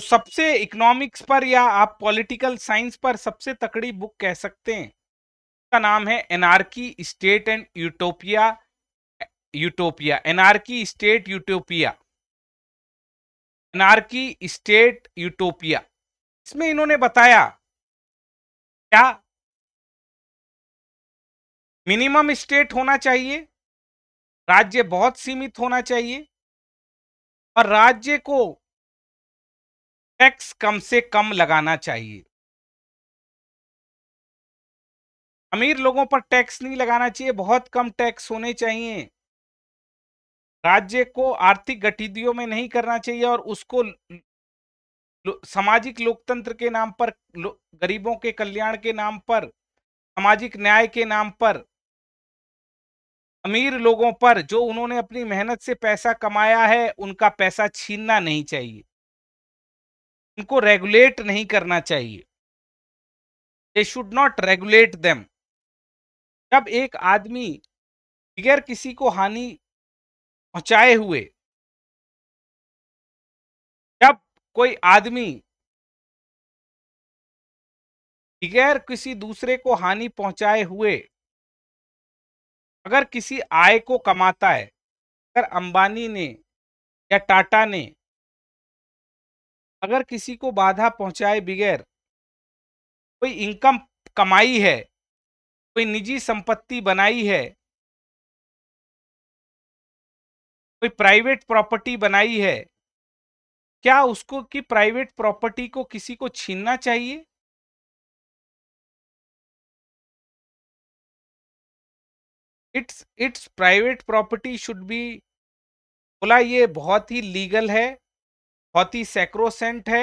तो सबसे इकोनॉमिक्स पर या आप पॉलिटिकल साइंस पर सबसे तकड़ी बुक कह सकते हैं का नाम है anarchy state and utopia utopia anarchy state utopia anarchy state utopia इसमें इन्होंने बताया क्या मिनिमम स्टेट होना चाहिए राज्य बहुत सीमित होना चाहिए और राज्य को टैक्स कम से कम लगाना चाहिए अमीर लोगों पर टैक्स नहीं लगाना चाहिए बहुत कम टैक्स होने चाहिए राज्य को आर्थिक गतिविधियों में नहीं करना चाहिए और उसको लो, सामाजिक लोकतंत्र के नाम पर लो, गरीबों के कल्याण के नाम पर सामाजिक न्याय के नाम पर अमीर लोगों पर जो उन्होंने अपनी मेहनत से पैसा कमाया है उनका पैसा छीनना नहीं चाहिए उनको रेगुलेट नहीं करना चाहिए they should not regulate them जब एक आदमी बगैर किसी को हानि पहुंचाए हुए जब कोई आदमी बगैर किसी दूसरे को हानि पहुंचाए हुए अगर किसी आय को कमाता है अगर अंबानी ने या टाटा ने अगर किसी को बाधा पहुंचाए बगैर कोई इनकम कमाई है कोई निजी संपत्ति बनाई है कोई प्राइवेट प्रॉपर्टी बनाई है क्या उसको कि प्राइवेट प्रॉपर्टी को किसी को छीनना चाहिए it's it's private property should be बोला ये बहुत ही लीगल है बहुत ही सैक्रोसेंट है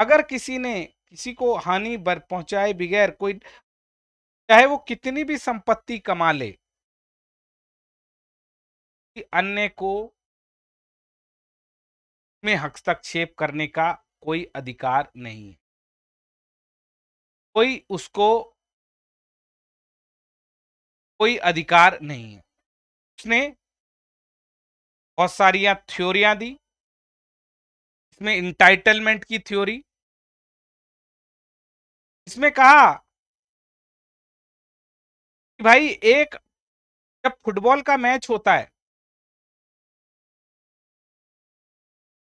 अगर किसी ने किसी को हानि पहुंचाए बगैर कोई चाहे वो कितनी भी संपत्ति कमा ले अन्य को में हस्तक्षेप करने का कोई अधिकार नहीं है कोई उसको कोई अधिकार नहीं है उसने बहुत सारिया थ्योरिया दी इसमें इंटाइटलमेंट की थ्योरी इसमें कहा कि भाई एक जब फुटबॉल का मैच होता है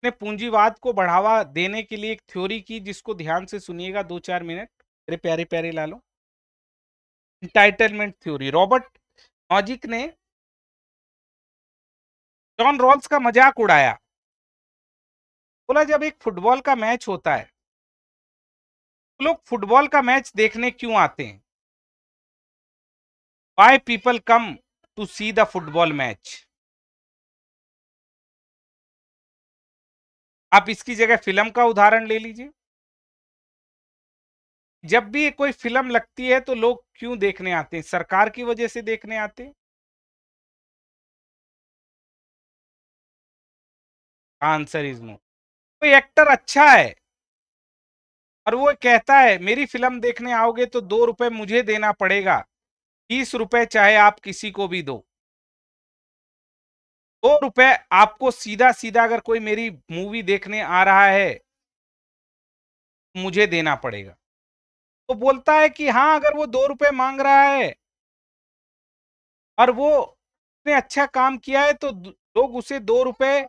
ने पूंजीवाद को बढ़ावा देने के लिए एक थ्योरी की जिसको ध्यान से सुनिएगा दो चार मिनट मेरे प्यारे प्यारे लालो इंटाइटलमेंट थ्योरी रॉबर्ट नॉजिक ने जॉन रॉल्स का मजाक उड़ाया बोला जब एक फुटबॉल का मैच होता है तो लोग फुटबॉल का मैच देखने क्यों आते हैं why people come to see the football match आप इसकी जगह फिल्म का उदाहरण ले लीजिए जब भी कोई फिल्म लगती है तो लोग क्यों देखने आते हैं सरकार की वजह से देखने आते हैं आंसर इज नो कोई एक्टर अच्छा है और वो कहता है मेरी फिल्म देखने आओगे तो दो रुपए मुझे देना पड़ेगा तीस रुपए चाहे आप किसी को भी दो दो रुपए आपको सीधा सीधा अगर कोई मेरी मूवी देखने आ रहा है मुझे देना पड़ेगा तो बोलता है कि हाँ अगर वो दो रुपए मांग रहा है और वो ने अच्छा काम किया है तो लोग उसे दो रुपए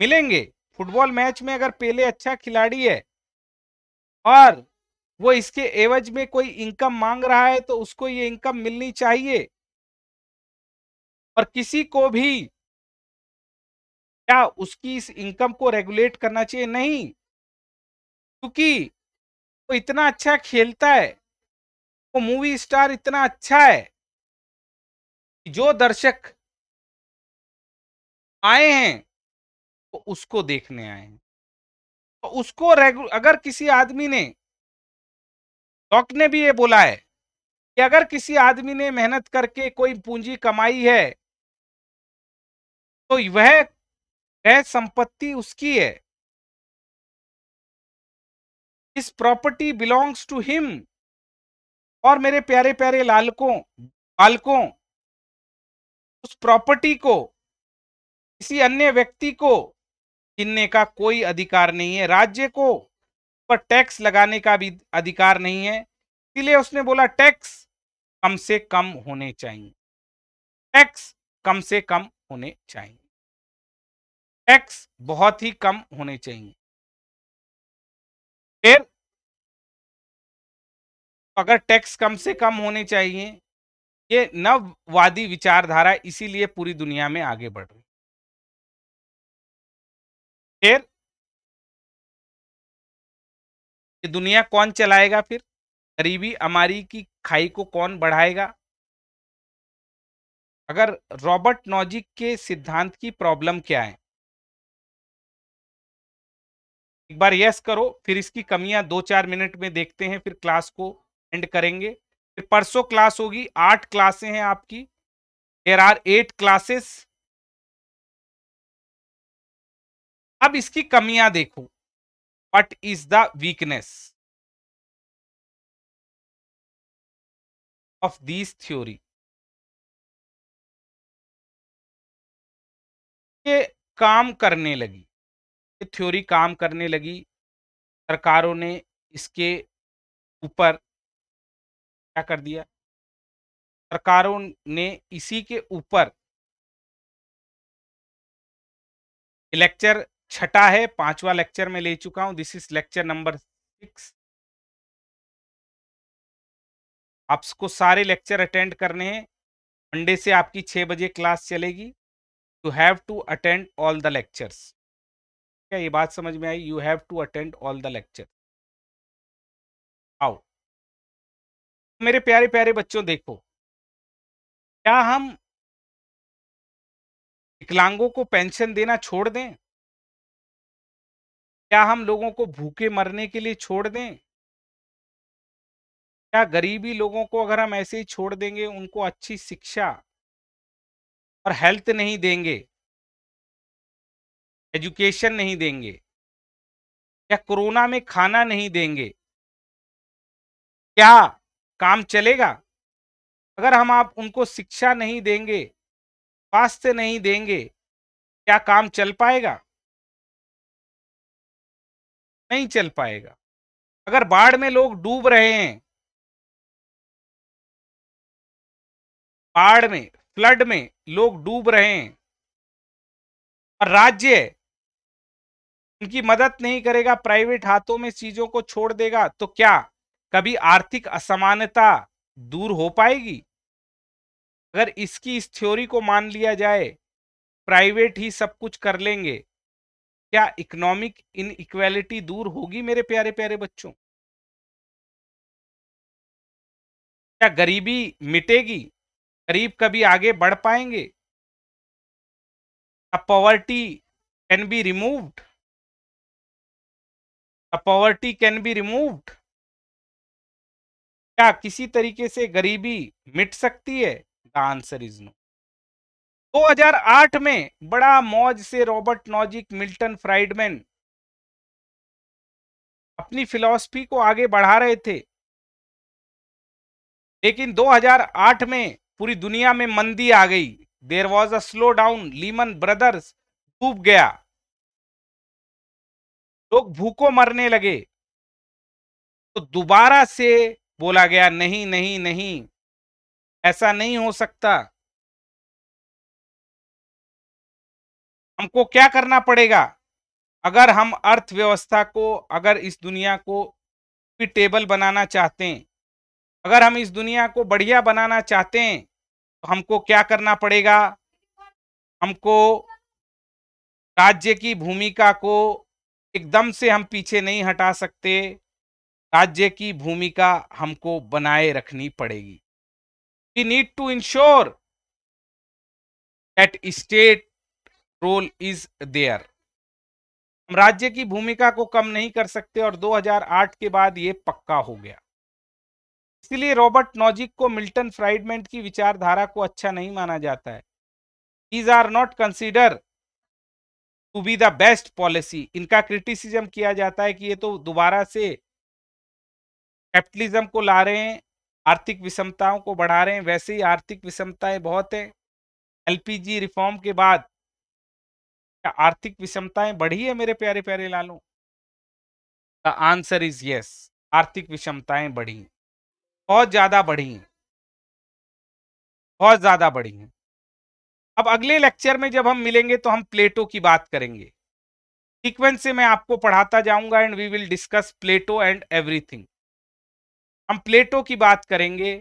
मिलेंगे फुटबॉल मैच में अगर पेले अच्छा खिलाड़ी है और वो इसके एवज में कोई इनकम मांग रहा है तो उसको ये इनकम मिलनी चाहिए और किसी को भी क्या उसकी इस इनकम को रेगुलेट करना चाहिए नहीं क्योंकि वो इतना अच्छा खेलता है वो मूवी स्टार इतना अच्छा है जो दर्शक आए हैं तो उसको देखने आए हैं तो उसको अगर किसी आदमी ने डॉक्टर ने भी ये बोला है कि अगर किसी आदमी ने मेहनत करके कोई पूंजी कमाई है तो वह वह संपत्ति उसकी है इस प्रॉपर्टी बिलोंग्स टू हिम और मेरे प्यारे प्यारे लालकों बालकों उस प्रॉपर्टी को किसी अन्य व्यक्ति को गिनने का कोई अधिकार नहीं है राज्य को पर टैक्स लगाने का भी अधिकार नहीं है इसलिए उसने बोला टैक्स कम से कम होने चाहिए टैक्स कम से कम होने चाहिए टैक्स बहुत ही कम होने चाहिए फिर अगर टैक्स कम से कम होने चाहिए ये नववादी विचारधारा इसीलिए पूरी दुनिया में आगे बढ़ रही फिर ये दुनिया कौन चलाएगा फिर गरीबी अमारी की खाई को कौन बढ़ाएगा अगर रॉबर्ट नॉजिक के सिद्धांत की प्रॉब्लम क्या है एक बार यस करो फिर इसकी कमियां दो चार मिनट में देखते हैं फिर क्लास को एंड करेंगे फिर परसों क्लास होगी आठ क्लासे हैं आपकी देर आर एट क्लासेस अब इसकी कमियां देखो what is the weakness of this theory ये काम करने लगी ये थ्योरी काम करने लगी सरकारों ने इसके ऊपर क्या कर दिया सरकारों ने इसी के ऊपर लेक्चर छठा है पांचवा लेक्चर में ले चुका हूं this is lecture number six आपको सारे लेक्चर अटेंड करने हैं मंडे से आपकी छह बजे क्लास चलेगी you have to attend all the lectures क्या ये बात समझ में आई you have to attend all the lecture आओ मेरे प्यारे प्यारे बच्चों देखो क्या हम विकलांगों को पेंशन देना छोड़ दें क्या हम लोगों को भूखे मरने के लिए छोड़ दें क्या गरीबी लोगों को अगर हम ऐसे ही छोड़ देंगे उनको अच्छी शिक्षा और हेल्थ नहीं देंगे एजुकेशन नहीं देंगे या कोरोना में खाना नहीं देंगे क्या काम चलेगा अगर हम आप उनको शिक्षा नहीं देंगे स्वास्थ्य नहीं देंगे क्या काम चल पाएगा नहीं चल पाएगा अगर बाढ़ में लोग डूब रहे हैं बाढ़ में फ्लड में लोग डूब रहे हैं और राज्य उनकी मदद नहीं करेगा प्राइवेट हाथों में चीजों को छोड़ देगा तो क्या कभी आर्थिक असमानता दूर हो पाएगी अगर इसकी इस थ्योरी को मान लिया जाए प्राइवेट ही सब कुछ कर लेंगे क्या इकोनॉमिक इनइक्वालिटी दूर होगी मेरे प्यारे प्यारे बच्चों क्या गरीबी मिटेगी गरीब कभी आगे बढ़ पाएंगे a poverty can be removed a poverty can be removed क्या किसी तरीके से गरीबी मिट सकती है द आंसर इज नो 2008 में बड़ा मौज से रॉबर्ट नॉजिक मिल्टन फ्राइडमैन अपनी फिलॉसफी को आगे बढ़ा रहे थे लेकिन 2008 में पूरी दुनिया में मंदी आ गई there was a slow down Lehman Brothers डूब गया लोग भूखों मरने लगे तो दोबारा से बोला गया नहीं नहीं नहीं ऐसा नहीं हो सकता हमको क्या करना पड़ेगा अगर हम अर्थव्यवस्था को अगर इस दुनिया को टेबल बनाना चाहते हैं अगर हम इस दुनिया को बढ़िया बनाना चाहते हैं तो हमको क्या करना पड़ेगा हमको राज्य की भूमिका को एकदम से हम पीछे नहीं हटा सकते राज्य की भूमिका हमको बनाए रखनी पड़ेगी we need to ensure that state role is there हम राज्य की भूमिका को कम नहीं कर सकते और 2008 के बाद ये पक्का हो गया इसलिए रॉबर्ट नॉजिक को मिल्टन फ्राइडमेंट की विचारधारा को अच्छा नहीं माना जाता है is are not consider to be the best policy इनका क्रिटिसिज्म किया जाता है कि ये तो दोबारा से कैपिटलिज्म को ला रहे हैं आर्थिक विषमताओं को बढ़ा रहे हैं वैसे ही आर्थिक विषमताएं बहुत हैं एलपीजी रिफॉर्म के बाद आर्थिक विषमताएं बढ़ी है मेरे प्यारे प्यारे लालों द आंसर इज यस आर्थिक विषमताएं बढ़ी बहुत ज्यादा बढ़ी हैं बहुत ज्यादा बढ़ी हैं अब अगले लेक्चर में जब हम मिलेंगे तो हम प्लेटो की बात करेंगे सीक्वेंस से मैं आपको पढ़ाता जाऊंगा and we will discuss Plato and everything हम प्लेटो की बात करेंगे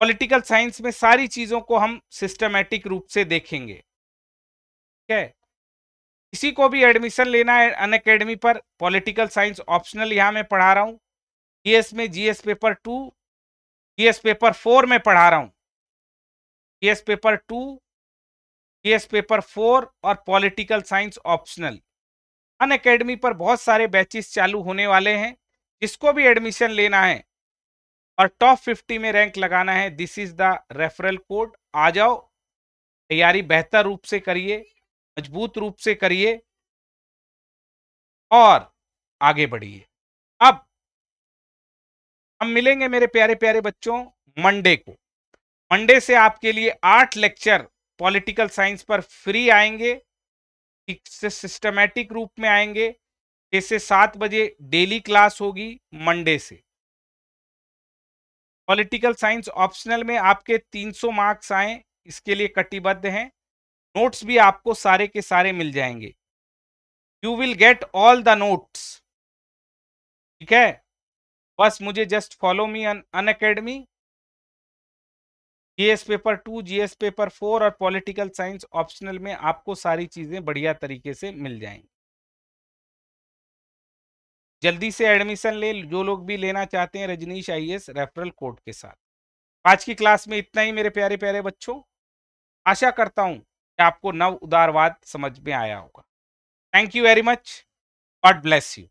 पॉलिटिकल साइंस में सारी चीज़ों को हम सिस्टमेटिक रूप से देखेंगे ठीक है किसी को भी एडमिशन लेना है अन अकेडमी पर पॉलिटिकल साइंस ऑप्शनल यहाँ मैं पढ़ा रहा हूँ जीएस में GS paper two GS paper four में पढ़ा रहा हूँ GS paper two GS paper four और political science optional Unacademy पर बहुत सारे बैचेस चालू होने वाले हैं जिसको भी एडमिशन लेना है और टॉप फिफ्टी में रैंक लगाना है this is the referral code आ जाओ तैयारी बेहतर रूप से करिए मजबूत रूप से करिए और आगे बढ़िए अब हम मिलेंगे मेरे प्यारे प्यारे बच्चों मंडे को मंडे से आपके लिए आठ लेक्चर पॉलिटिकल साइंस पर फ्री आएंगे से सिस्टमैटिक रूप में आएंगे जैसे सात बजे डेली क्लास होगी मंडे से पॉलिटिकल साइंस ऑप्शनल में आपके 300 मार्क्स आए इसके लिए कटिबद्ध हैं नोट्स भी आपको सारे के सारे मिल जाएंगे you will get all the notes ठीक है बस मुझे just follow me un Unacademy GS paper two GS paper four और पॉलिटिकल साइंस ऑप्शनल में आपको सारी चीजें बढ़िया तरीके से मिल जाएंगी जल्दी से एडमिशन ले जो लोग भी लेना चाहते हैं रजनीश आईएएस रेफरल कोड के साथ आज की क्लास में इतना ही मेरे प्यारे प्यारे बच्चों आशा करता हूं आपको नव उदारवाद समझ में आया होगा thank you very much God bless you